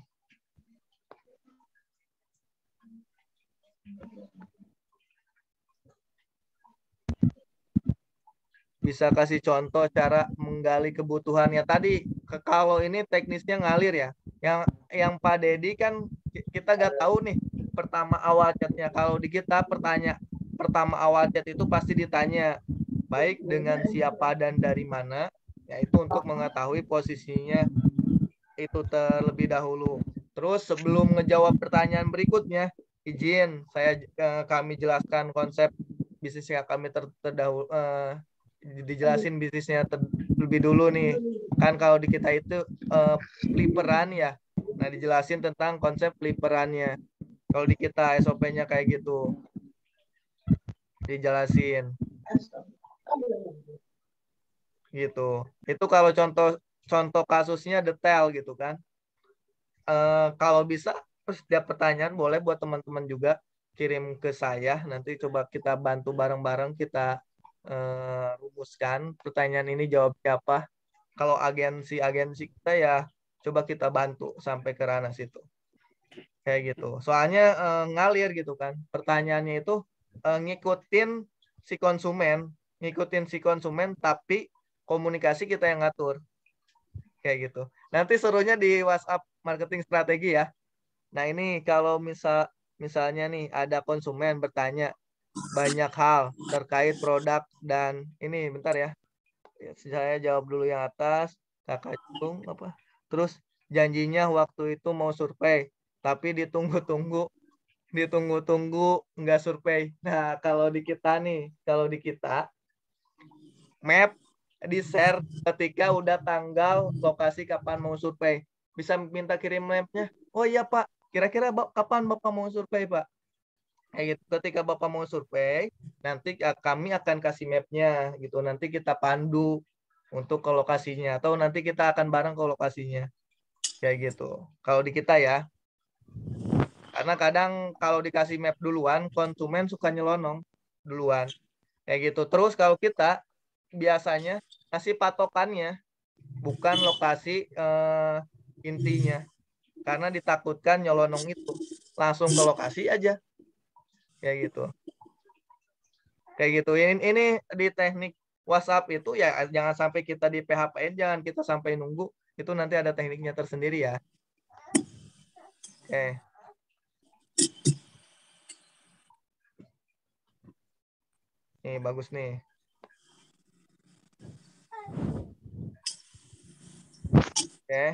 Bisa kasih contoh cara menggali kebutuhannya tadi. Kalau ini teknisnya ngalir ya yang yang Pak Dedi kan kita nggak tahu nih pertama awal chatnya kalau di kita pertanya pertama awal chat itu pasti ditanya baik dengan siapa dan dari mana yaitu untuk mengetahui posisinya itu terlebih dahulu terus sebelum menjawab pertanyaan berikutnya izin saya eh, kami jelaskan konsep bisnis yang kami ter, terdahulu eh, dijelasin bisnisnya lebih dulu nih. Kan kalau di kita itu uh, eh, flipperan ya. Nah, dijelasin tentang konsep flipperannya Kalau di kita SOP-nya kayak gitu. Dijelasin. Gitu. Itu kalau contoh contoh kasusnya detail gitu kan. Uh, kalau bisa setiap pertanyaan boleh buat teman-teman juga kirim ke saya nanti coba kita bantu bareng-bareng kita Eh, rumuskan pertanyaan ini jawab siapa. Kalau agensi-agensi kita ya coba kita bantu sampai ke ranah situ. Kayak gitu. Soalnya uh, ngalir gitu kan. Pertanyaannya itu uh, ngikutin si konsumen, ngikutin si konsumen tapi komunikasi kita yang ngatur. Kayak gitu. Nanti serunya di WhatsApp marketing strategi ya. Nah, ini kalau misal misalnya nih ada konsumen bertanya, banyak hal terkait produk dan ini bentar ya. Saya jawab dulu yang atas, Kakak Jung apa? Terus janjinya waktu itu mau survei, tapi ditunggu-tunggu ditunggu-tunggu nggak survei. Nah, kalau di kita nih, kalau di kita map di share ketika udah tanggal lokasi kapan mau survei. Bisa minta kirim mapnya. Oh iya Pak, kira-kira kapan Bapak mau survei Pak? kayak gitu ketika bapak mau survei nanti ah, kami akan kasih mapnya gitu nanti kita pandu untuk ke lokasinya atau nanti kita akan bareng ke lokasinya kayak gitu kalau di kita ya karena kadang kalau dikasih map duluan konsumen suka nyelonong duluan kayak gitu terus kalau kita biasanya kasih patokannya bukan lokasi eh, intinya karena ditakutkan nyelonong itu langsung ke lokasi aja kayak gitu kayak gitu ini, ini di teknik WhatsApp itu ya jangan sampai kita di PHP jangan kita sampai nunggu itu nanti ada tekniknya tersendiri ya oke okay. nih bagus nih oke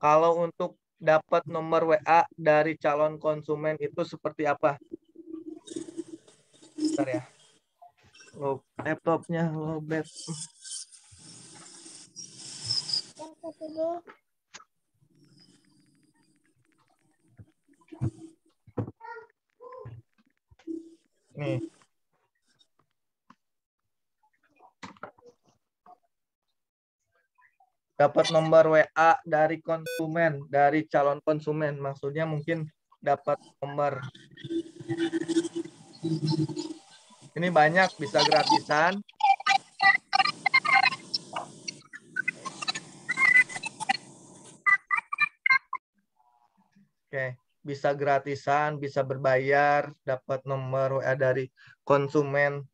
kalau untuk dapat nomor WA dari calon konsumen itu seperti apa? Bentar ya. Oh, laptopnya lo bet. Nih. dapat nomor WA dari konsumen, dari calon konsumen. Maksudnya mungkin dapat nomor. Ini banyak bisa gratisan. Oke, bisa gratisan, bisa berbayar, dapat nomor WA dari konsumen,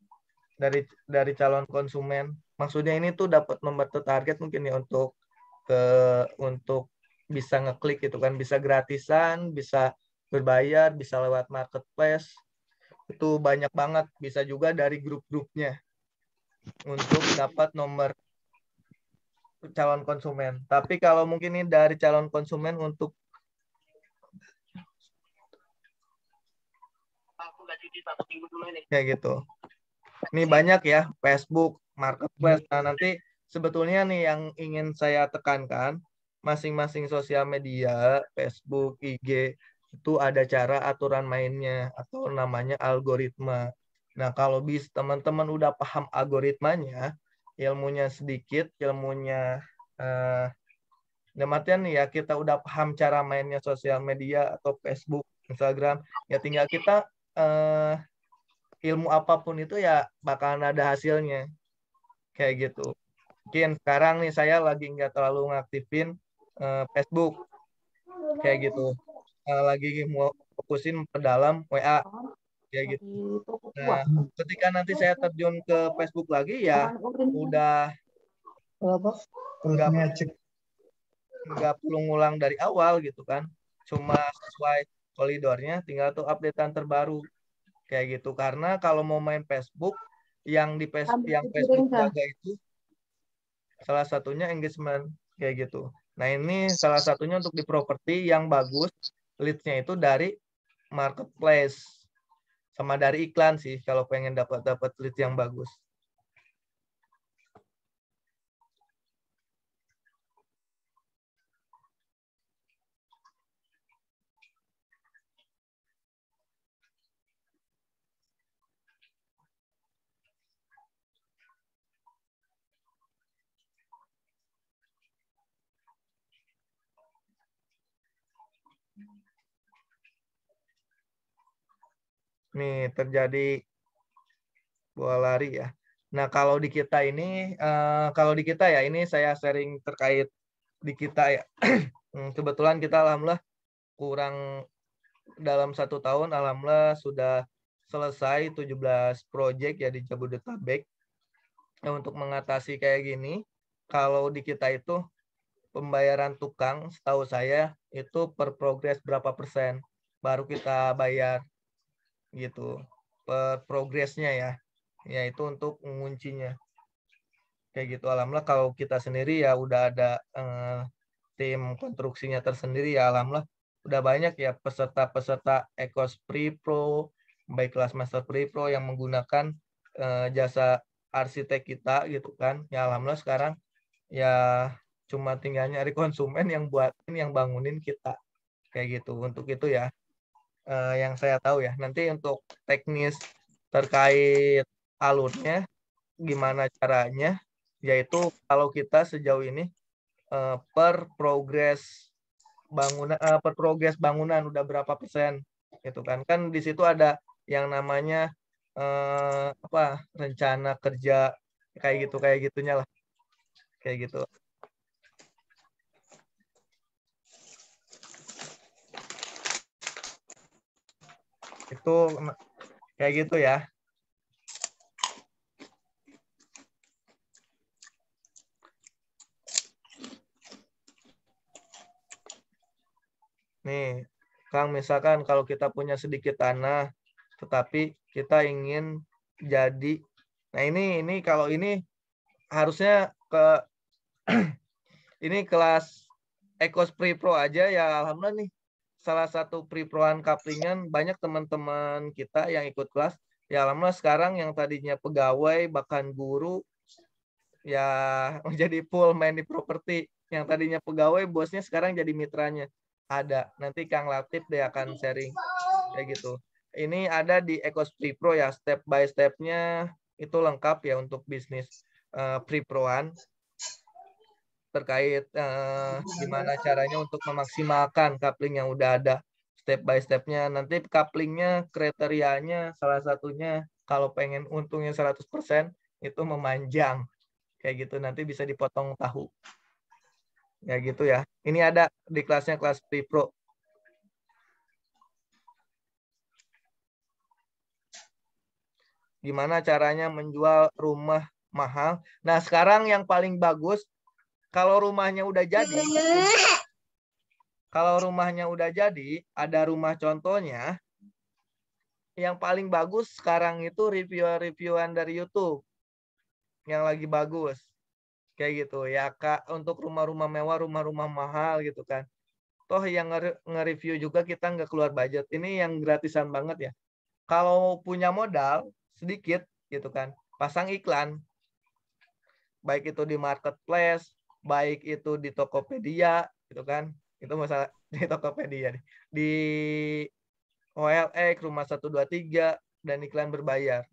dari dari calon konsumen maksudnya ini tuh dapat membantu target mungkin ya untuk ke untuk bisa ngeklik gitu kan bisa gratisan bisa berbayar bisa lewat marketplace itu banyak banget bisa juga dari grup-grupnya untuk dapat nomor calon konsumen tapi kalau mungkin ini dari calon konsumen untuk kayak gitu ini banyak ya Facebook, marketplace. Nah, nanti sebetulnya nih yang ingin saya tekankan, masing-masing sosial media, Facebook, IG, itu ada cara aturan mainnya atau namanya algoritma. Nah, kalau bis teman-teman udah paham algoritmanya, ilmunya sedikit, ilmunya eh dematian nih ya kita udah paham cara mainnya sosial media atau Facebook, Instagram, ya tinggal kita eh ilmu apapun itu ya bakalan ada hasilnya kayak gitu mungkin sekarang nih saya lagi nggak terlalu ngaktifin uh, Facebook kayak gitu uh, lagi mau fokusin ke dalam WA kayak gitu nah ketika nanti saya terjun ke Facebook lagi ya udah nggak nggak perlu ngulang dari awal gitu kan cuma sesuai koridornya tinggal tuh updatean terbaru kayak gitu karena kalau mau main Facebook yang di Facebook Ambil yang Facebook jaga itu salah satunya engagement kayak gitu. Nah ini salah satunya untuk di properti yang bagus leadsnya itu dari marketplace sama dari iklan sih kalau pengen dapat dapat lead yang bagus. nih terjadi bola lari ya. Nah kalau di kita ini, uh, kalau di kita ya ini saya sharing terkait di kita ya. Hmm, kebetulan kita alhamdulillah kurang dalam satu tahun alhamdulillah sudah selesai 17 proyek ya di Jabodetabek ya, untuk mengatasi kayak gini. Kalau di kita itu pembayaran tukang setahu saya itu per progres berapa persen baru kita bayar gitu per progresnya ya yaitu untuk menguncinya kayak gitu alhamdulillah kalau kita sendiri ya udah ada eh, tim konstruksinya tersendiri ya alhamdulillah udah banyak ya peserta-peserta ekos Pre Pro baik kelas Master Pre Pro yang menggunakan eh, jasa arsitek kita gitu kan ya alhamdulillah sekarang ya cuma tinggal nyari konsumen yang buatin yang bangunin kita kayak gitu untuk itu ya uh, yang saya tahu ya. Nanti untuk teknis terkait alurnya, gimana caranya, yaitu kalau kita sejauh ini uh, per progres bangunan uh, per progres bangunan udah berapa persen gitu kan kan di situ ada yang namanya uh, apa rencana kerja kayak gitu kayak gitunya lah kayak gitu Itu kayak gitu ya. Nih, Kang, misalkan kalau kita punya sedikit tanah, tetapi kita ingin jadi, nah ini ini kalau ini harusnya ke ini kelas Ecos Pre Pro aja ya alhamdulillah nih salah satu priproan kaplingan banyak teman-teman kita yang ikut kelas ya alhamdulillah sekarang yang tadinya pegawai bahkan guru ya menjadi full main di properti yang tadinya pegawai bosnya sekarang jadi mitranya ada nanti Kang Latif dia akan sharing kayak gitu ini ada di ekos Pripro ya step by stepnya itu lengkap ya untuk bisnis uh, eh, priproan terkait uh, gimana caranya untuk memaksimalkan coupling yang udah ada step by stepnya nanti couplingnya kriterianya salah satunya kalau pengen untungnya 100% itu memanjang kayak gitu nanti bisa dipotong tahu ya gitu ya ini ada di kelasnya kelas pre pro gimana caranya menjual rumah mahal. Nah, sekarang yang paling bagus kalau rumahnya udah jadi, kalau rumahnya udah jadi, ada rumah contohnya. Yang paling bagus sekarang itu review-reviewan dari YouTube. Yang lagi bagus. Kayak gitu ya, Kak. Untuk rumah-rumah mewah, rumah-rumah mahal gitu kan. Toh yang nge-review juga kita nggak keluar budget. Ini yang gratisan banget ya. Kalau punya modal sedikit gitu kan. Pasang iklan. Baik itu di marketplace, baik itu di Tokopedia gitu kan itu masalah di Tokopedia nih. di OLX rumah 123 dan iklan berbayar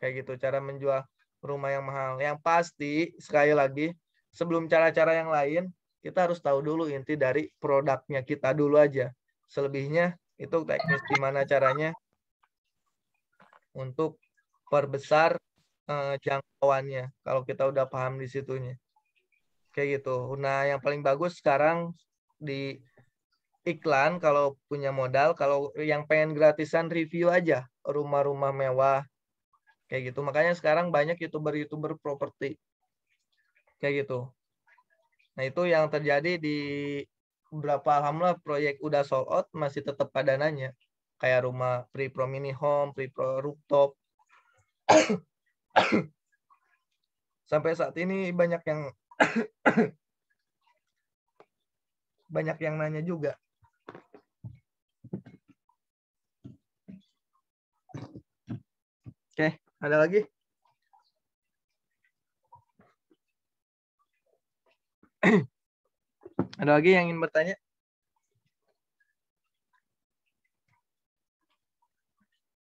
kayak gitu cara menjual rumah yang mahal yang pasti sekali lagi sebelum cara-cara yang lain kita harus tahu dulu inti dari produknya kita dulu aja selebihnya itu teknis gimana caranya untuk perbesar eh, jangkauannya kalau kita udah paham di situnya kayak gitu. Nah, yang paling bagus sekarang di iklan kalau punya modal, kalau yang pengen gratisan review aja rumah-rumah mewah kayak gitu. Makanya sekarang banyak YouTuber-YouTuber properti kayak gitu. Nah, itu yang terjadi di beberapa alhamdulillah proyek udah sold out masih tetap pada nanya Kayak rumah pre-pro mini home, pre-pro rooftop. Sampai saat ini banyak yang Banyak yang nanya juga. Oke, ada lagi? ada lagi yang ingin bertanya?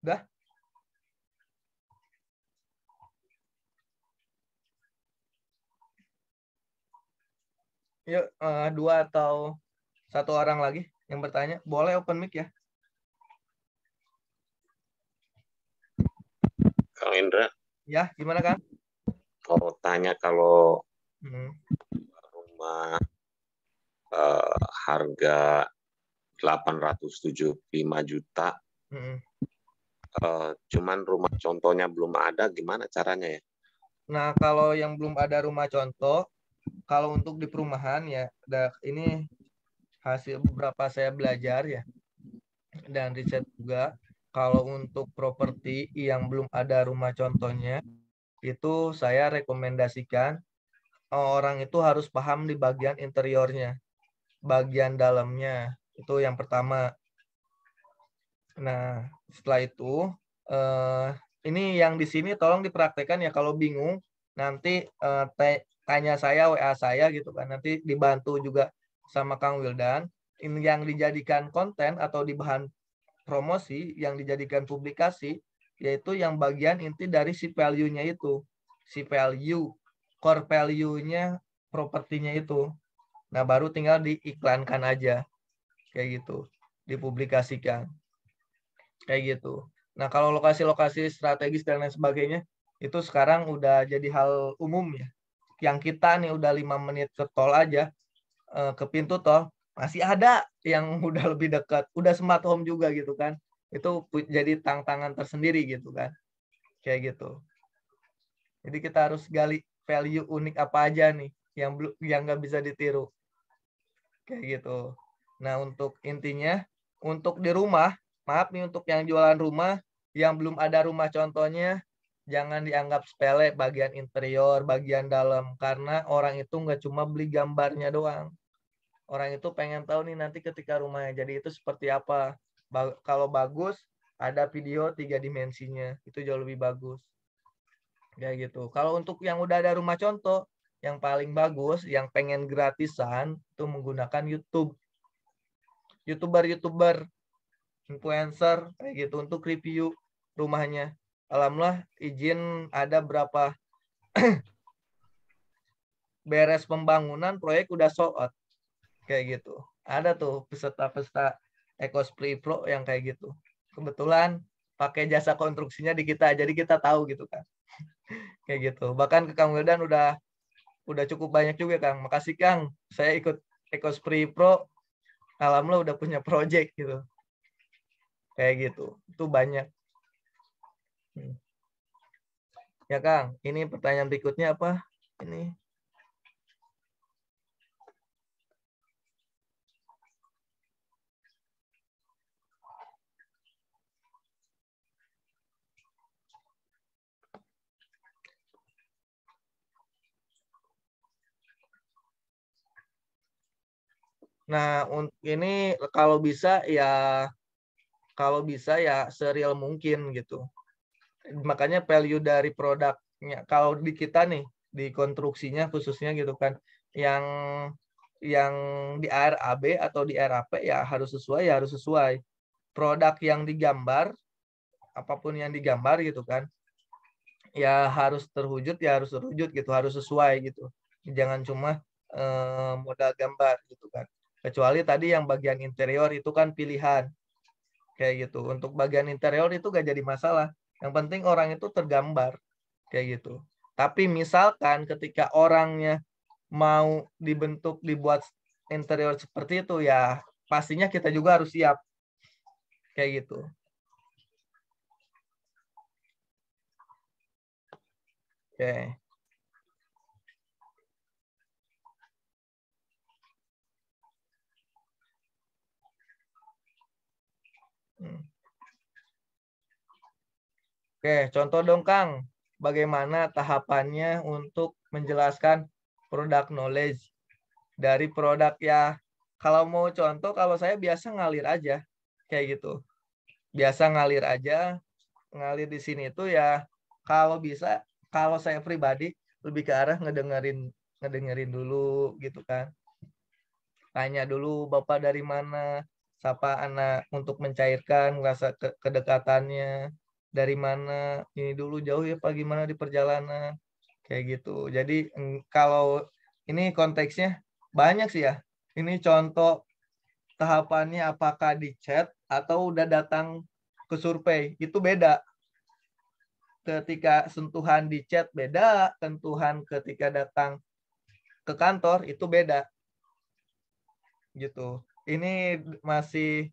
Udah? Yuk, iya, uh, eh, dua atau satu orang lagi yang bertanya. Boleh open mic ya? Kang Indra. Ya, gimana Kang? Kalau tanya kalau hmm. rumah uh, harga 875 juta, hmm. uh, cuman rumah contohnya belum ada, gimana caranya ya? Nah, kalau yang belum ada rumah contoh, kalau untuk di perumahan ya dah ini hasil beberapa saya belajar ya dan riset juga kalau untuk properti yang belum ada rumah contohnya itu saya rekomendasikan oh, orang itu harus paham di bagian interiornya bagian dalamnya itu yang pertama nah setelah itu eh, ini yang di sini tolong dipraktekkan ya kalau bingung nanti eh, tanya saya WA saya gitu kan nanti dibantu juga sama Kang Wildan ini yang dijadikan konten atau di bahan promosi yang dijadikan publikasi yaitu yang bagian inti dari si value-nya itu si value core value-nya propertinya itu nah baru tinggal diiklankan aja kayak gitu dipublikasikan kayak gitu nah kalau lokasi-lokasi strategis dan lain sebagainya itu sekarang udah jadi hal umum ya yang kita nih udah lima menit ke tol aja uh, ke pintu tol masih ada yang udah lebih dekat udah smart home juga gitu kan itu jadi tantangan tersendiri gitu kan kayak gitu jadi kita harus gali value unik apa aja nih yang belum yang nggak bisa ditiru kayak gitu nah untuk intinya untuk di rumah maaf nih untuk yang jualan rumah yang belum ada rumah contohnya jangan dianggap sepele bagian interior, bagian dalam karena orang itu nggak cuma beli gambarnya doang. Orang itu pengen tahu nih nanti ketika rumahnya jadi itu seperti apa. Ba kalau bagus ada video tiga dimensinya, itu jauh lebih bagus. Kayak gitu. Kalau untuk yang udah ada rumah contoh, yang paling bagus, yang pengen gratisan, itu menggunakan YouTube. Youtuber-youtuber, influencer, kayak gitu, untuk review rumahnya alhamdulillah izin ada berapa beres pembangunan proyek udah sold kayak gitu ada tuh peserta-peserta Ecospri Pro yang kayak gitu kebetulan pakai jasa konstruksinya di kita jadi kita tahu gitu kan kayak gitu bahkan ke Kang Wildan udah udah cukup banyak juga Kang makasih Kang saya ikut Ecospri Pro alhamdulillah udah punya project gitu kayak gitu itu banyak Ya Kang, ini pertanyaan berikutnya apa? Ini. Nah, untuk ini kalau bisa ya kalau bisa ya serial mungkin gitu makanya value dari produknya kalau di kita nih di konstruksinya khususnya gitu kan yang yang di RAB atau di RAP ya harus sesuai ya harus sesuai produk yang digambar apapun yang digambar gitu kan ya harus terwujud ya harus terwujud gitu harus sesuai gitu jangan cuma eh, modal gambar gitu kan kecuali tadi yang bagian interior itu kan pilihan kayak gitu untuk bagian interior itu gak jadi masalah yang penting orang itu tergambar kayak gitu. Tapi misalkan ketika orangnya mau dibentuk dibuat interior seperti itu ya pastinya kita juga harus siap kayak gitu. Oke. Okay. Hmm. Oke, contoh dong Kang, bagaimana tahapannya untuk menjelaskan produk knowledge dari produk ya kalau mau contoh kalau saya biasa ngalir aja kayak gitu. Biasa ngalir aja, ngalir di sini itu ya kalau bisa kalau saya pribadi lebih ke arah ngedengerin ngedengerin dulu gitu kan. Tanya dulu Bapak dari mana, siapa anak untuk mencairkan rasa kedekatannya dari mana ini dulu jauh ya pak gimana di perjalanan kayak gitu jadi kalau ini konteksnya banyak sih ya ini contoh tahapannya apakah di chat atau udah datang ke survei itu beda ketika sentuhan di chat beda sentuhan ketika datang ke kantor itu beda gitu ini masih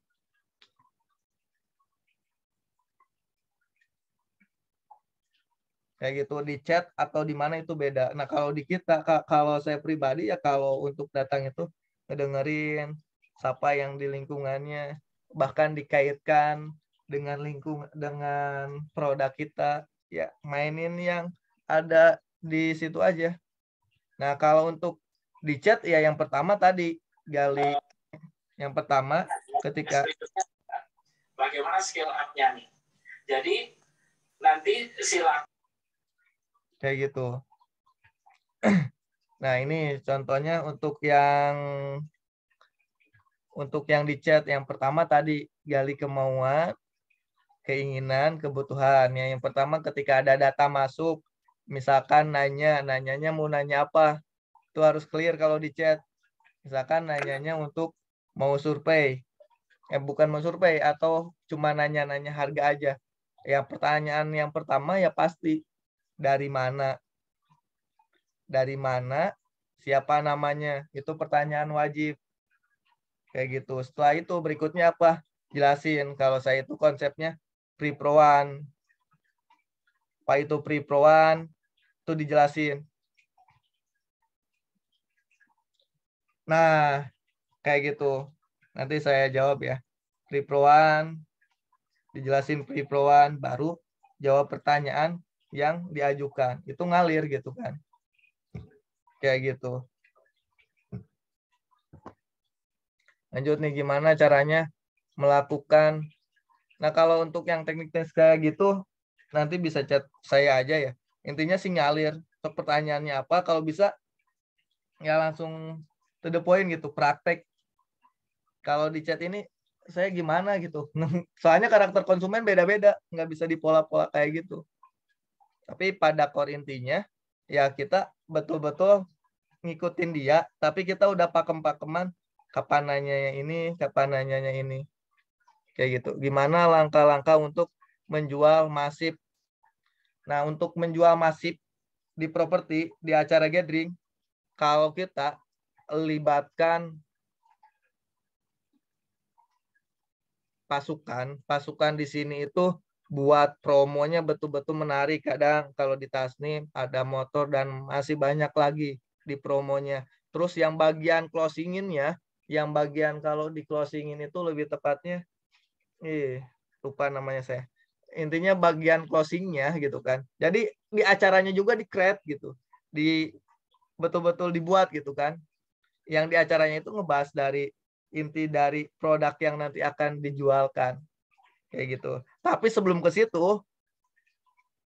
kayak gitu di chat atau di mana itu beda. Nah kalau di kita kalau saya pribadi ya kalau untuk datang itu ngedengerin siapa yang di lingkungannya bahkan dikaitkan dengan lingkung dengan produk kita ya mainin yang ada di situ aja. Nah kalau untuk di chat ya yang pertama tadi gali yang pertama ketika bagaimana skill up-nya nih. Jadi nanti silakan kayak gitu. Nah, ini contohnya untuk yang untuk yang di chat yang pertama tadi gali kemauan, keinginan, kebutuhan. Ya, yang pertama ketika ada data masuk, misalkan nanya, nanyanya mau nanya apa? Itu harus clear kalau di chat. Misalkan nanyanya untuk mau survei. Eh bukan mau survei atau cuma nanya-nanya harga aja. Yang pertanyaan yang pertama ya pasti dari mana dari mana siapa namanya itu pertanyaan wajib kayak gitu setelah itu berikutnya apa jelasin kalau saya itu konsepnya priproan apa itu priproan itu dijelasin nah kayak gitu nanti saya jawab ya priproan dijelasin priproan baru jawab pertanyaan yang diajukan. Itu ngalir gitu kan. Kayak gitu. Lanjut nih gimana caranya melakukan. Nah kalau untuk yang teknik-teknik kayak gitu nanti bisa chat saya aja ya. Intinya sih ngalir. So, pertanyaannya apa kalau bisa ya langsung to the point gitu praktek. Kalau di chat ini saya gimana gitu. Soalnya karakter konsumen beda-beda, nggak bisa dipola-pola kayak gitu. Tapi pada core intinya ya kita betul-betul ngikutin dia, tapi kita udah pakem-pakeman kapan nanyanya ini, kapan nanyanya ini. Kayak gitu. Gimana langkah-langkah untuk menjual masif. Nah, untuk menjual masif di properti, di acara gathering, kalau kita libatkan pasukan, pasukan di sini itu buat promonya betul-betul menarik. Kadang kalau di Tasnim ada motor dan masih banyak lagi di promonya. Terus yang bagian closingin ya, yang bagian kalau di closingin itu lebih tepatnya, eh lupa namanya saya. Intinya bagian closingnya gitu kan. Jadi di acaranya juga di create gitu, di betul-betul dibuat gitu kan. Yang di acaranya itu ngebahas dari inti dari produk yang nanti akan dijualkan kayak gitu. Tapi sebelum ke situ,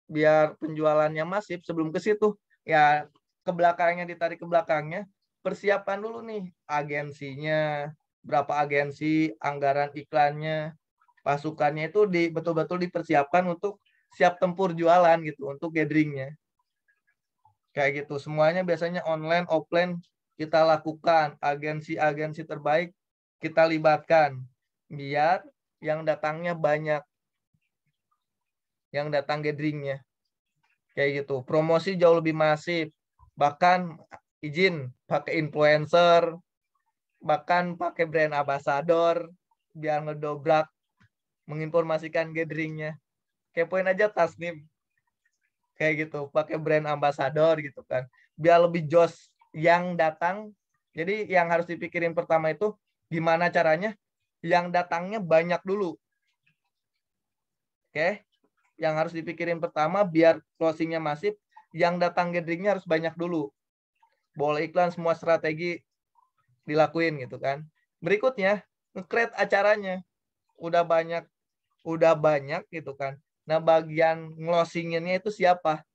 biar penjualannya masif, sebelum ke situ, ya ke belakangnya ditarik ke belakangnya, persiapan dulu nih agensinya, berapa agensi, anggaran iklannya, pasukannya itu di betul-betul dipersiapkan untuk siap tempur jualan gitu untuk gatheringnya. Kayak gitu, semuanya biasanya online, offline kita lakukan, agensi-agensi terbaik kita libatkan biar yang datangnya banyak yang datang gatheringnya. Kayak gitu. Promosi jauh lebih masif. Bahkan izin pakai influencer, bahkan pakai brand ambassador biar ngedobrak menginformasikan gatheringnya. poin aja Tasnim. Kayak gitu, pakai brand ambassador gitu kan. Biar lebih jos yang datang. Jadi yang harus dipikirin pertama itu gimana caranya yang datangnya banyak dulu. Oke. Okay? yang harus dipikirin pertama biar closingnya masif yang datang gatheringnya harus banyak dulu boleh iklan semua strategi dilakuin gitu kan berikutnya nge-create acaranya udah banyak udah banyak gitu kan nah bagian nglosinginnya itu siapa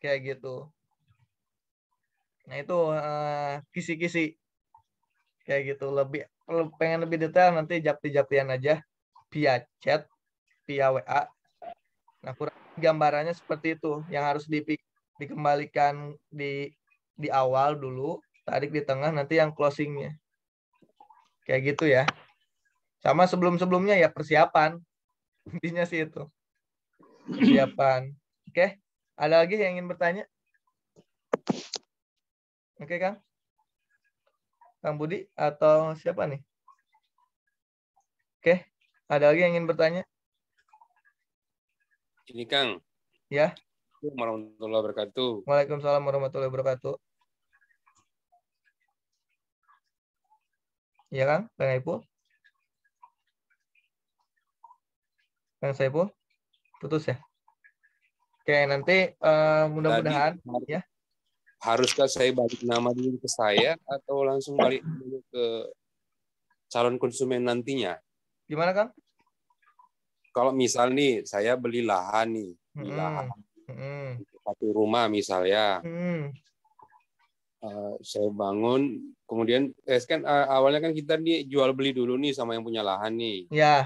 kayak gitu nah itu kisi eh, kisi-kisi kayak gitu lebih pengen lebih detail nanti japti-japtian aja via chat via WA. Nah, kurang gambarannya seperti itu yang harus di, dikembalikan di di awal dulu, tarik di tengah nanti yang closingnya. Kayak gitu ya. Sama sebelum-sebelumnya ya persiapan. Intinya sih itu. Persiapan. Oke, okay. ada lagi yang ingin bertanya? Oke, okay, Kang. Kang Budi atau siapa nih? Oke, okay. ada lagi yang ingin bertanya? Ini Kang. Ya. Assalamualaikum warahmatullahi wabarakatuh. Waalaikumsalam warahmatullahi wabarakatuh. Iya Kang, Kang Ibu. Kang Saipu, putus ya. Oke, nanti uh, mudah-mudahan ya. Haruskah saya balik nama dulu ke saya atau langsung balik dulu ke calon konsumen nantinya? Gimana Kang? kalau misal nih saya beli lahan nih, beli lahan mm. satu rumah misalnya, mm. uh, saya bangun, kemudian eh, kan uh, awalnya kan kita nih jual beli dulu nih sama yang punya lahan nih. Ya. Yeah.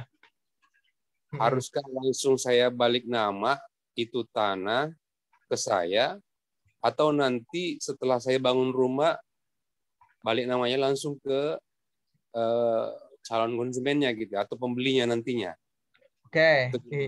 Mm. Haruskah langsung saya balik nama itu tanah ke saya atau nanti setelah saya bangun rumah balik namanya langsung ke uh, calon konsumennya gitu atau pembelinya nantinya? Oke. Okay.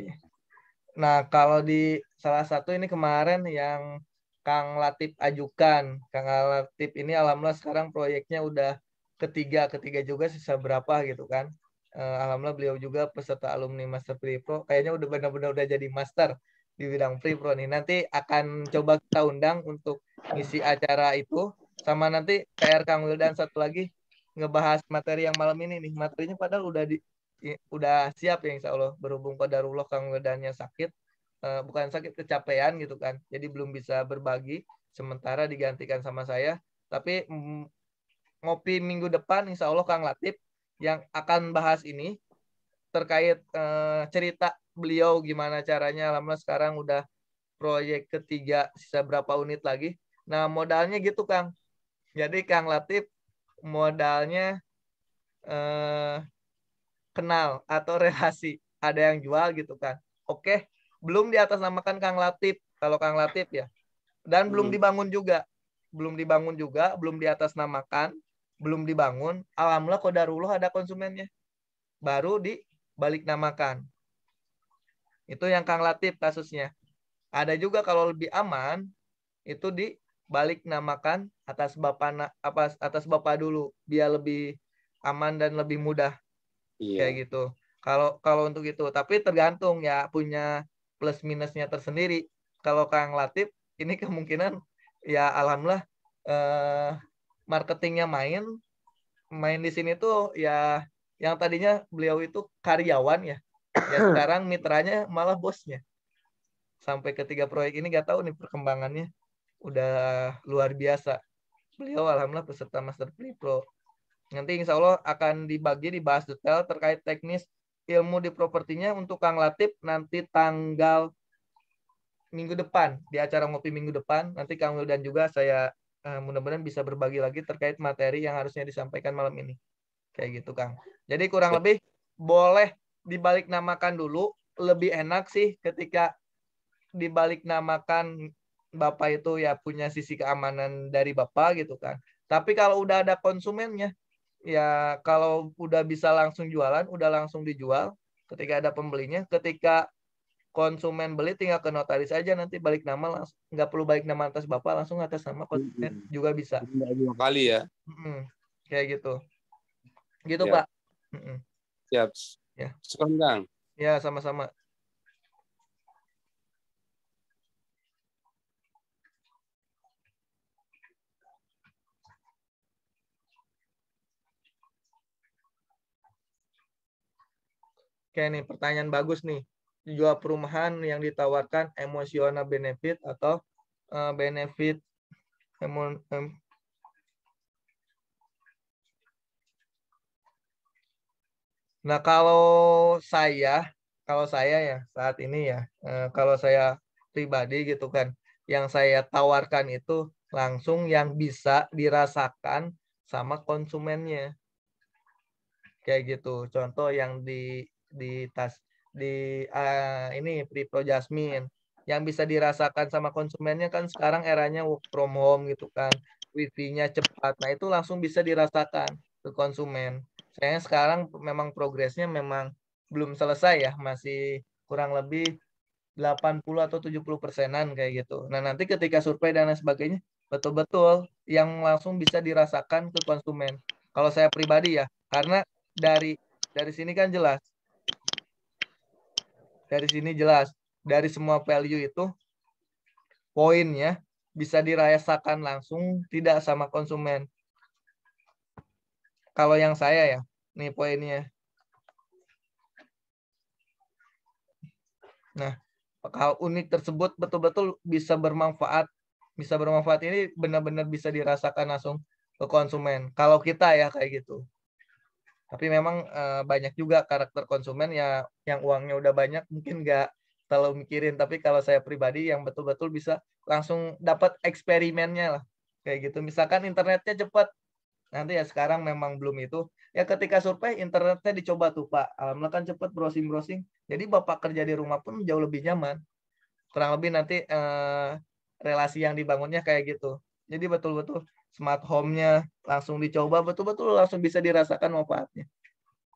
Nah, kalau di salah satu ini kemarin yang Kang Latif ajukan. Kang Latif ini alhamdulillah sekarang proyeknya udah ketiga, ketiga juga sisa berapa gitu kan. Eh, alhamdulillah beliau juga peserta alumni Master Free Pro. Kayaknya udah benar-benar udah jadi master di bidang Free Pro nih. Nanti akan coba kita undang untuk ngisi acara itu sama nanti PR Kang Wildan satu lagi ngebahas materi yang malam ini nih. Materinya padahal udah di, udah siap ya insya Allah berhubung pada Ruloh Kang Wedannya sakit uh, bukan sakit kecapean gitu kan jadi belum bisa berbagi sementara digantikan sama saya tapi mm, ngopi minggu depan insya Allah Kang Latif yang akan bahas ini terkait uh, cerita beliau gimana caranya lama sekarang udah proyek ketiga sisa berapa unit lagi nah modalnya gitu Kang jadi Kang Latif modalnya eh, kenal atau relasi ada yang jual gitu kan oke belum di atas namakan Kang Latif kalau Kang Latif ya dan belum hmm. dibangun juga belum dibangun juga belum di atas namakan belum dibangun alhamdulillah kodarullah ada konsumennya baru di balik namakan itu yang Kang Latif kasusnya ada juga kalau lebih aman itu di balik namakan atas bapak apa atas bapak dulu biar lebih aman dan lebih mudah iya. kayak gitu kalau kalau untuk itu tapi tergantung ya punya plus minusnya tersendiri kalau Kang Latif ini kemungkinan ya alhamdulillah eh, marketingnya main main di sini tuh ya yang tadinya beliau itu karyawan ya ya sekarang mitranya malah bosnya sampai ketiga proyek ini gak tahu nih perkembangannya udah luar biasa beliau alhamdulillah peserta master pro Nanti insya Allah akan dibagi, dibahas detail terkait teknis ilmu di propertinya untuk Kang Latif nanti tanggal minggu depan di acara ngopi minggu depan nanti Kang Wildan juga saya eh, mudah-mudahan bisa berbagi lagi terkait materi yang harusnya disampaikan malam ini kayak gitu Kang jadi kurang ya. lebih boleh dibalik namakan dulu lebih enak sih ketika dibalik namakan Bapak itu ya punya sisi keamanan dari Bapak gitu kan tapi kalau udah ada konsumennya ya kalau udah bisa langsung jualan, udah langsung dijual ketika ada pembelinya, ketika konsumen beli tinggal ke notaris aja nanti balik nama langsung nggak perlu balik nama atas bapak langsung atas nama konsumen hmm. juga bisa dua kali ya hmm. kayak gitu gitu ya. pak hmm. siap ya sekarang ya sama-sama Oke nih, pertanyaan bagus nih. Jual perumahan yang ditawarkan emosional benefit atau eh, benefit Nah, kalau saya, kalau saya ya saat ini ya, eh, kalau saya pribadi gitu kan, yang saya tawarkan itu langsung yang bisa dirasakan sama konsumennya. Kayak gitu. Contoh yang di di tas di uh, ini Pripto Jasmine yang bisa dirasakan sama konsumennya kan sekarang eranya work from home gitu kan wifi-nya cepat nah itu langsung bisa dirasakan ke konsumen saya sekarang memang progresnya memang belum selesai ya masih kurang lebih 80 atau 70 persenan kayak gitu nah nanti ketika survei dan lain sebagainya betul-betul yang langsung bisa dirasakan ke konsumen kalau saya pribadi ya karena dari dari sini kan jelas dari sini jelas, dari semua value itu poinnya bisa dirasakan langsung tidak sama konsumen. Kalau yang saya ya, nih poinnya. Nah, kalau unik tersebut betul-betul bisa bermanfaat. Bisa bermanfaat ini benar-benar bisa dirasakan langsung ke konsumen. Kalau kita ya kayak gitu tapi memang uh, banyak juga karakter konsumen ya yang uangnya udah banyak mungkin nggak terlalu mikirin tapi kalau saya pribadi yang betul-betul bisa langsung dapat eksperimennya lah kayak gitu misalkan internetnya cepat nanti ya sekarang memang belum itu ya ketika survei internetnya dicoba tuh pak alhamdulillah kan cepat browsing browsing jadi bapak kerja di rumah pun jauh lebih nyaman kurang lebih nanti eh, relasi yang dibangunnya kayak gitu jadi betul-betul smart home-nya langsung dicoba betul-betul langsung bisa dirasakan manfaatnya.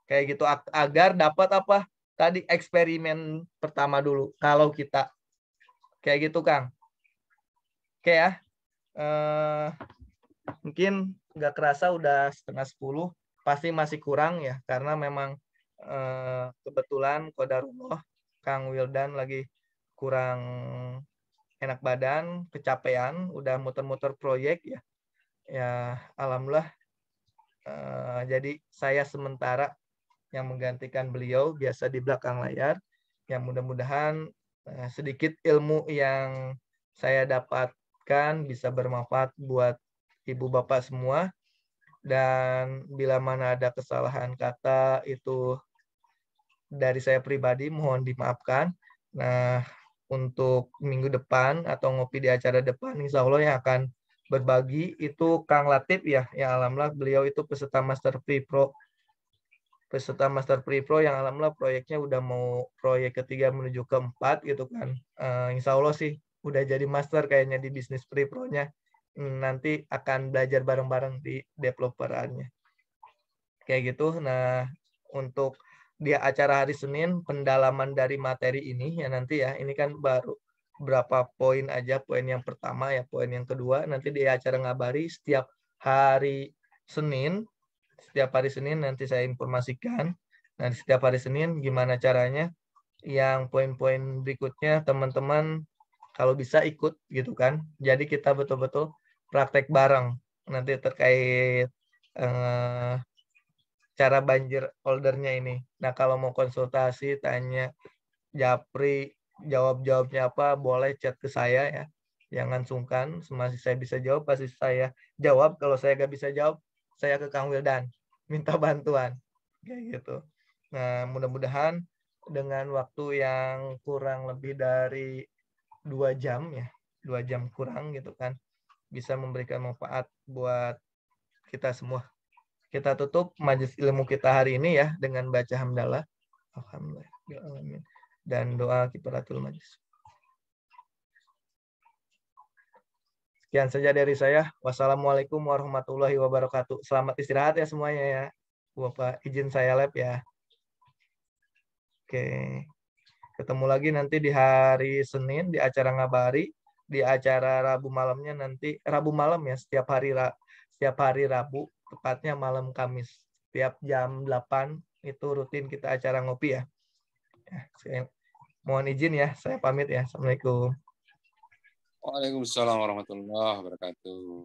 Kayak gitu agar dapat apa? Tadi eksperimen pertama dulu kalau kita kayak gitu Kang. Oke ya. Eh, mungkin nggak kerasa udah setengah sepuluh pasti masih kurang ya karena memang eh, kebetulan kodarullah Kang Wildan lagi kurang enak badan, kecapean, udah muter-muter proyek ya ya alhamdulillah uh, jadi saya sementara yang menggantikan beliau biasa di belakang layar yang mudah-mudahan uh, sedikit ilmu yang saya dapatkan bisa bermanfaat buat ibu bapak semua dan bila mana ada kesalahan kata itu dari saya pribadi mohon dimaafkan nah untuk minggu depan atau ngopi di acara depan insya Allah yang akan berbagi itu Kang Latif ya yang alhamdulillah beliau itu peserta Master Free Pro peserta Master Free Pro yang alhamdulillah proyeknya udah mau proyek ketiga menuju keempat gitu kan uh, Insya Allah sih udah jadi master kayaknya di bisnis Free Pro-nya hmm, nanti akan belajar bareng-bareng di developerannya kayak gitu nah untuk di acara hari Senin pendalaman dari materi ini ya nanti ya ini kan baru berapa poin aja poin yang pertama ya poin yang kedua nanti di acara ngabari setiap hari Senin setiap hari Senin nanti saya informasikan nah setiap hari Senin gimana caranya yang poin-poin berikutnya teman-teman kalau bisa ikut gitu kan jadi kita betul-betul praktek bareng nanti terkait eh, cara banjir foldernya ini nah kalau mau konsultasi tanya Japri jawab-jawabnya apa boleh chat ke saya ya. Jangan sungkan, masih saya bisa jawab pasti saya jawab. Kalau saya gak bisa jawab, saya ke Kang Wildan minta bantuan. Kayak gitu. Nah, mudah-mudahan dengan waktu yang kurang lebih dari dua jam ya, dua jam kurang gitu kan, bisa memberikan manfaat buat kita semua. Kita tutup majelis ilmu kita hari ini ya dengan baca hamdalah. Alhamdulillah. Ya, dan doa kiparatul majlis. Sekian saja dari saya. Wassalamualaikum warahmatullahi wabarakatuh. Selamat istirahat ya semuanya ya. Bapak izin saya lab ya. Oke. Ketemu lagi nanti di hari Senin di acara ngabari, di acara Rabu malamnya nanti Rabu malam ya setiap hari setiap hari Rabu tepatnya malam Kamis. tiap jam 8 itu rutin kita acara ngopi ya, ya Mohon izin ya, saya pamit ya. Assalamualaikum. Waalaikumsalam warahmatullahi wabarakatuh.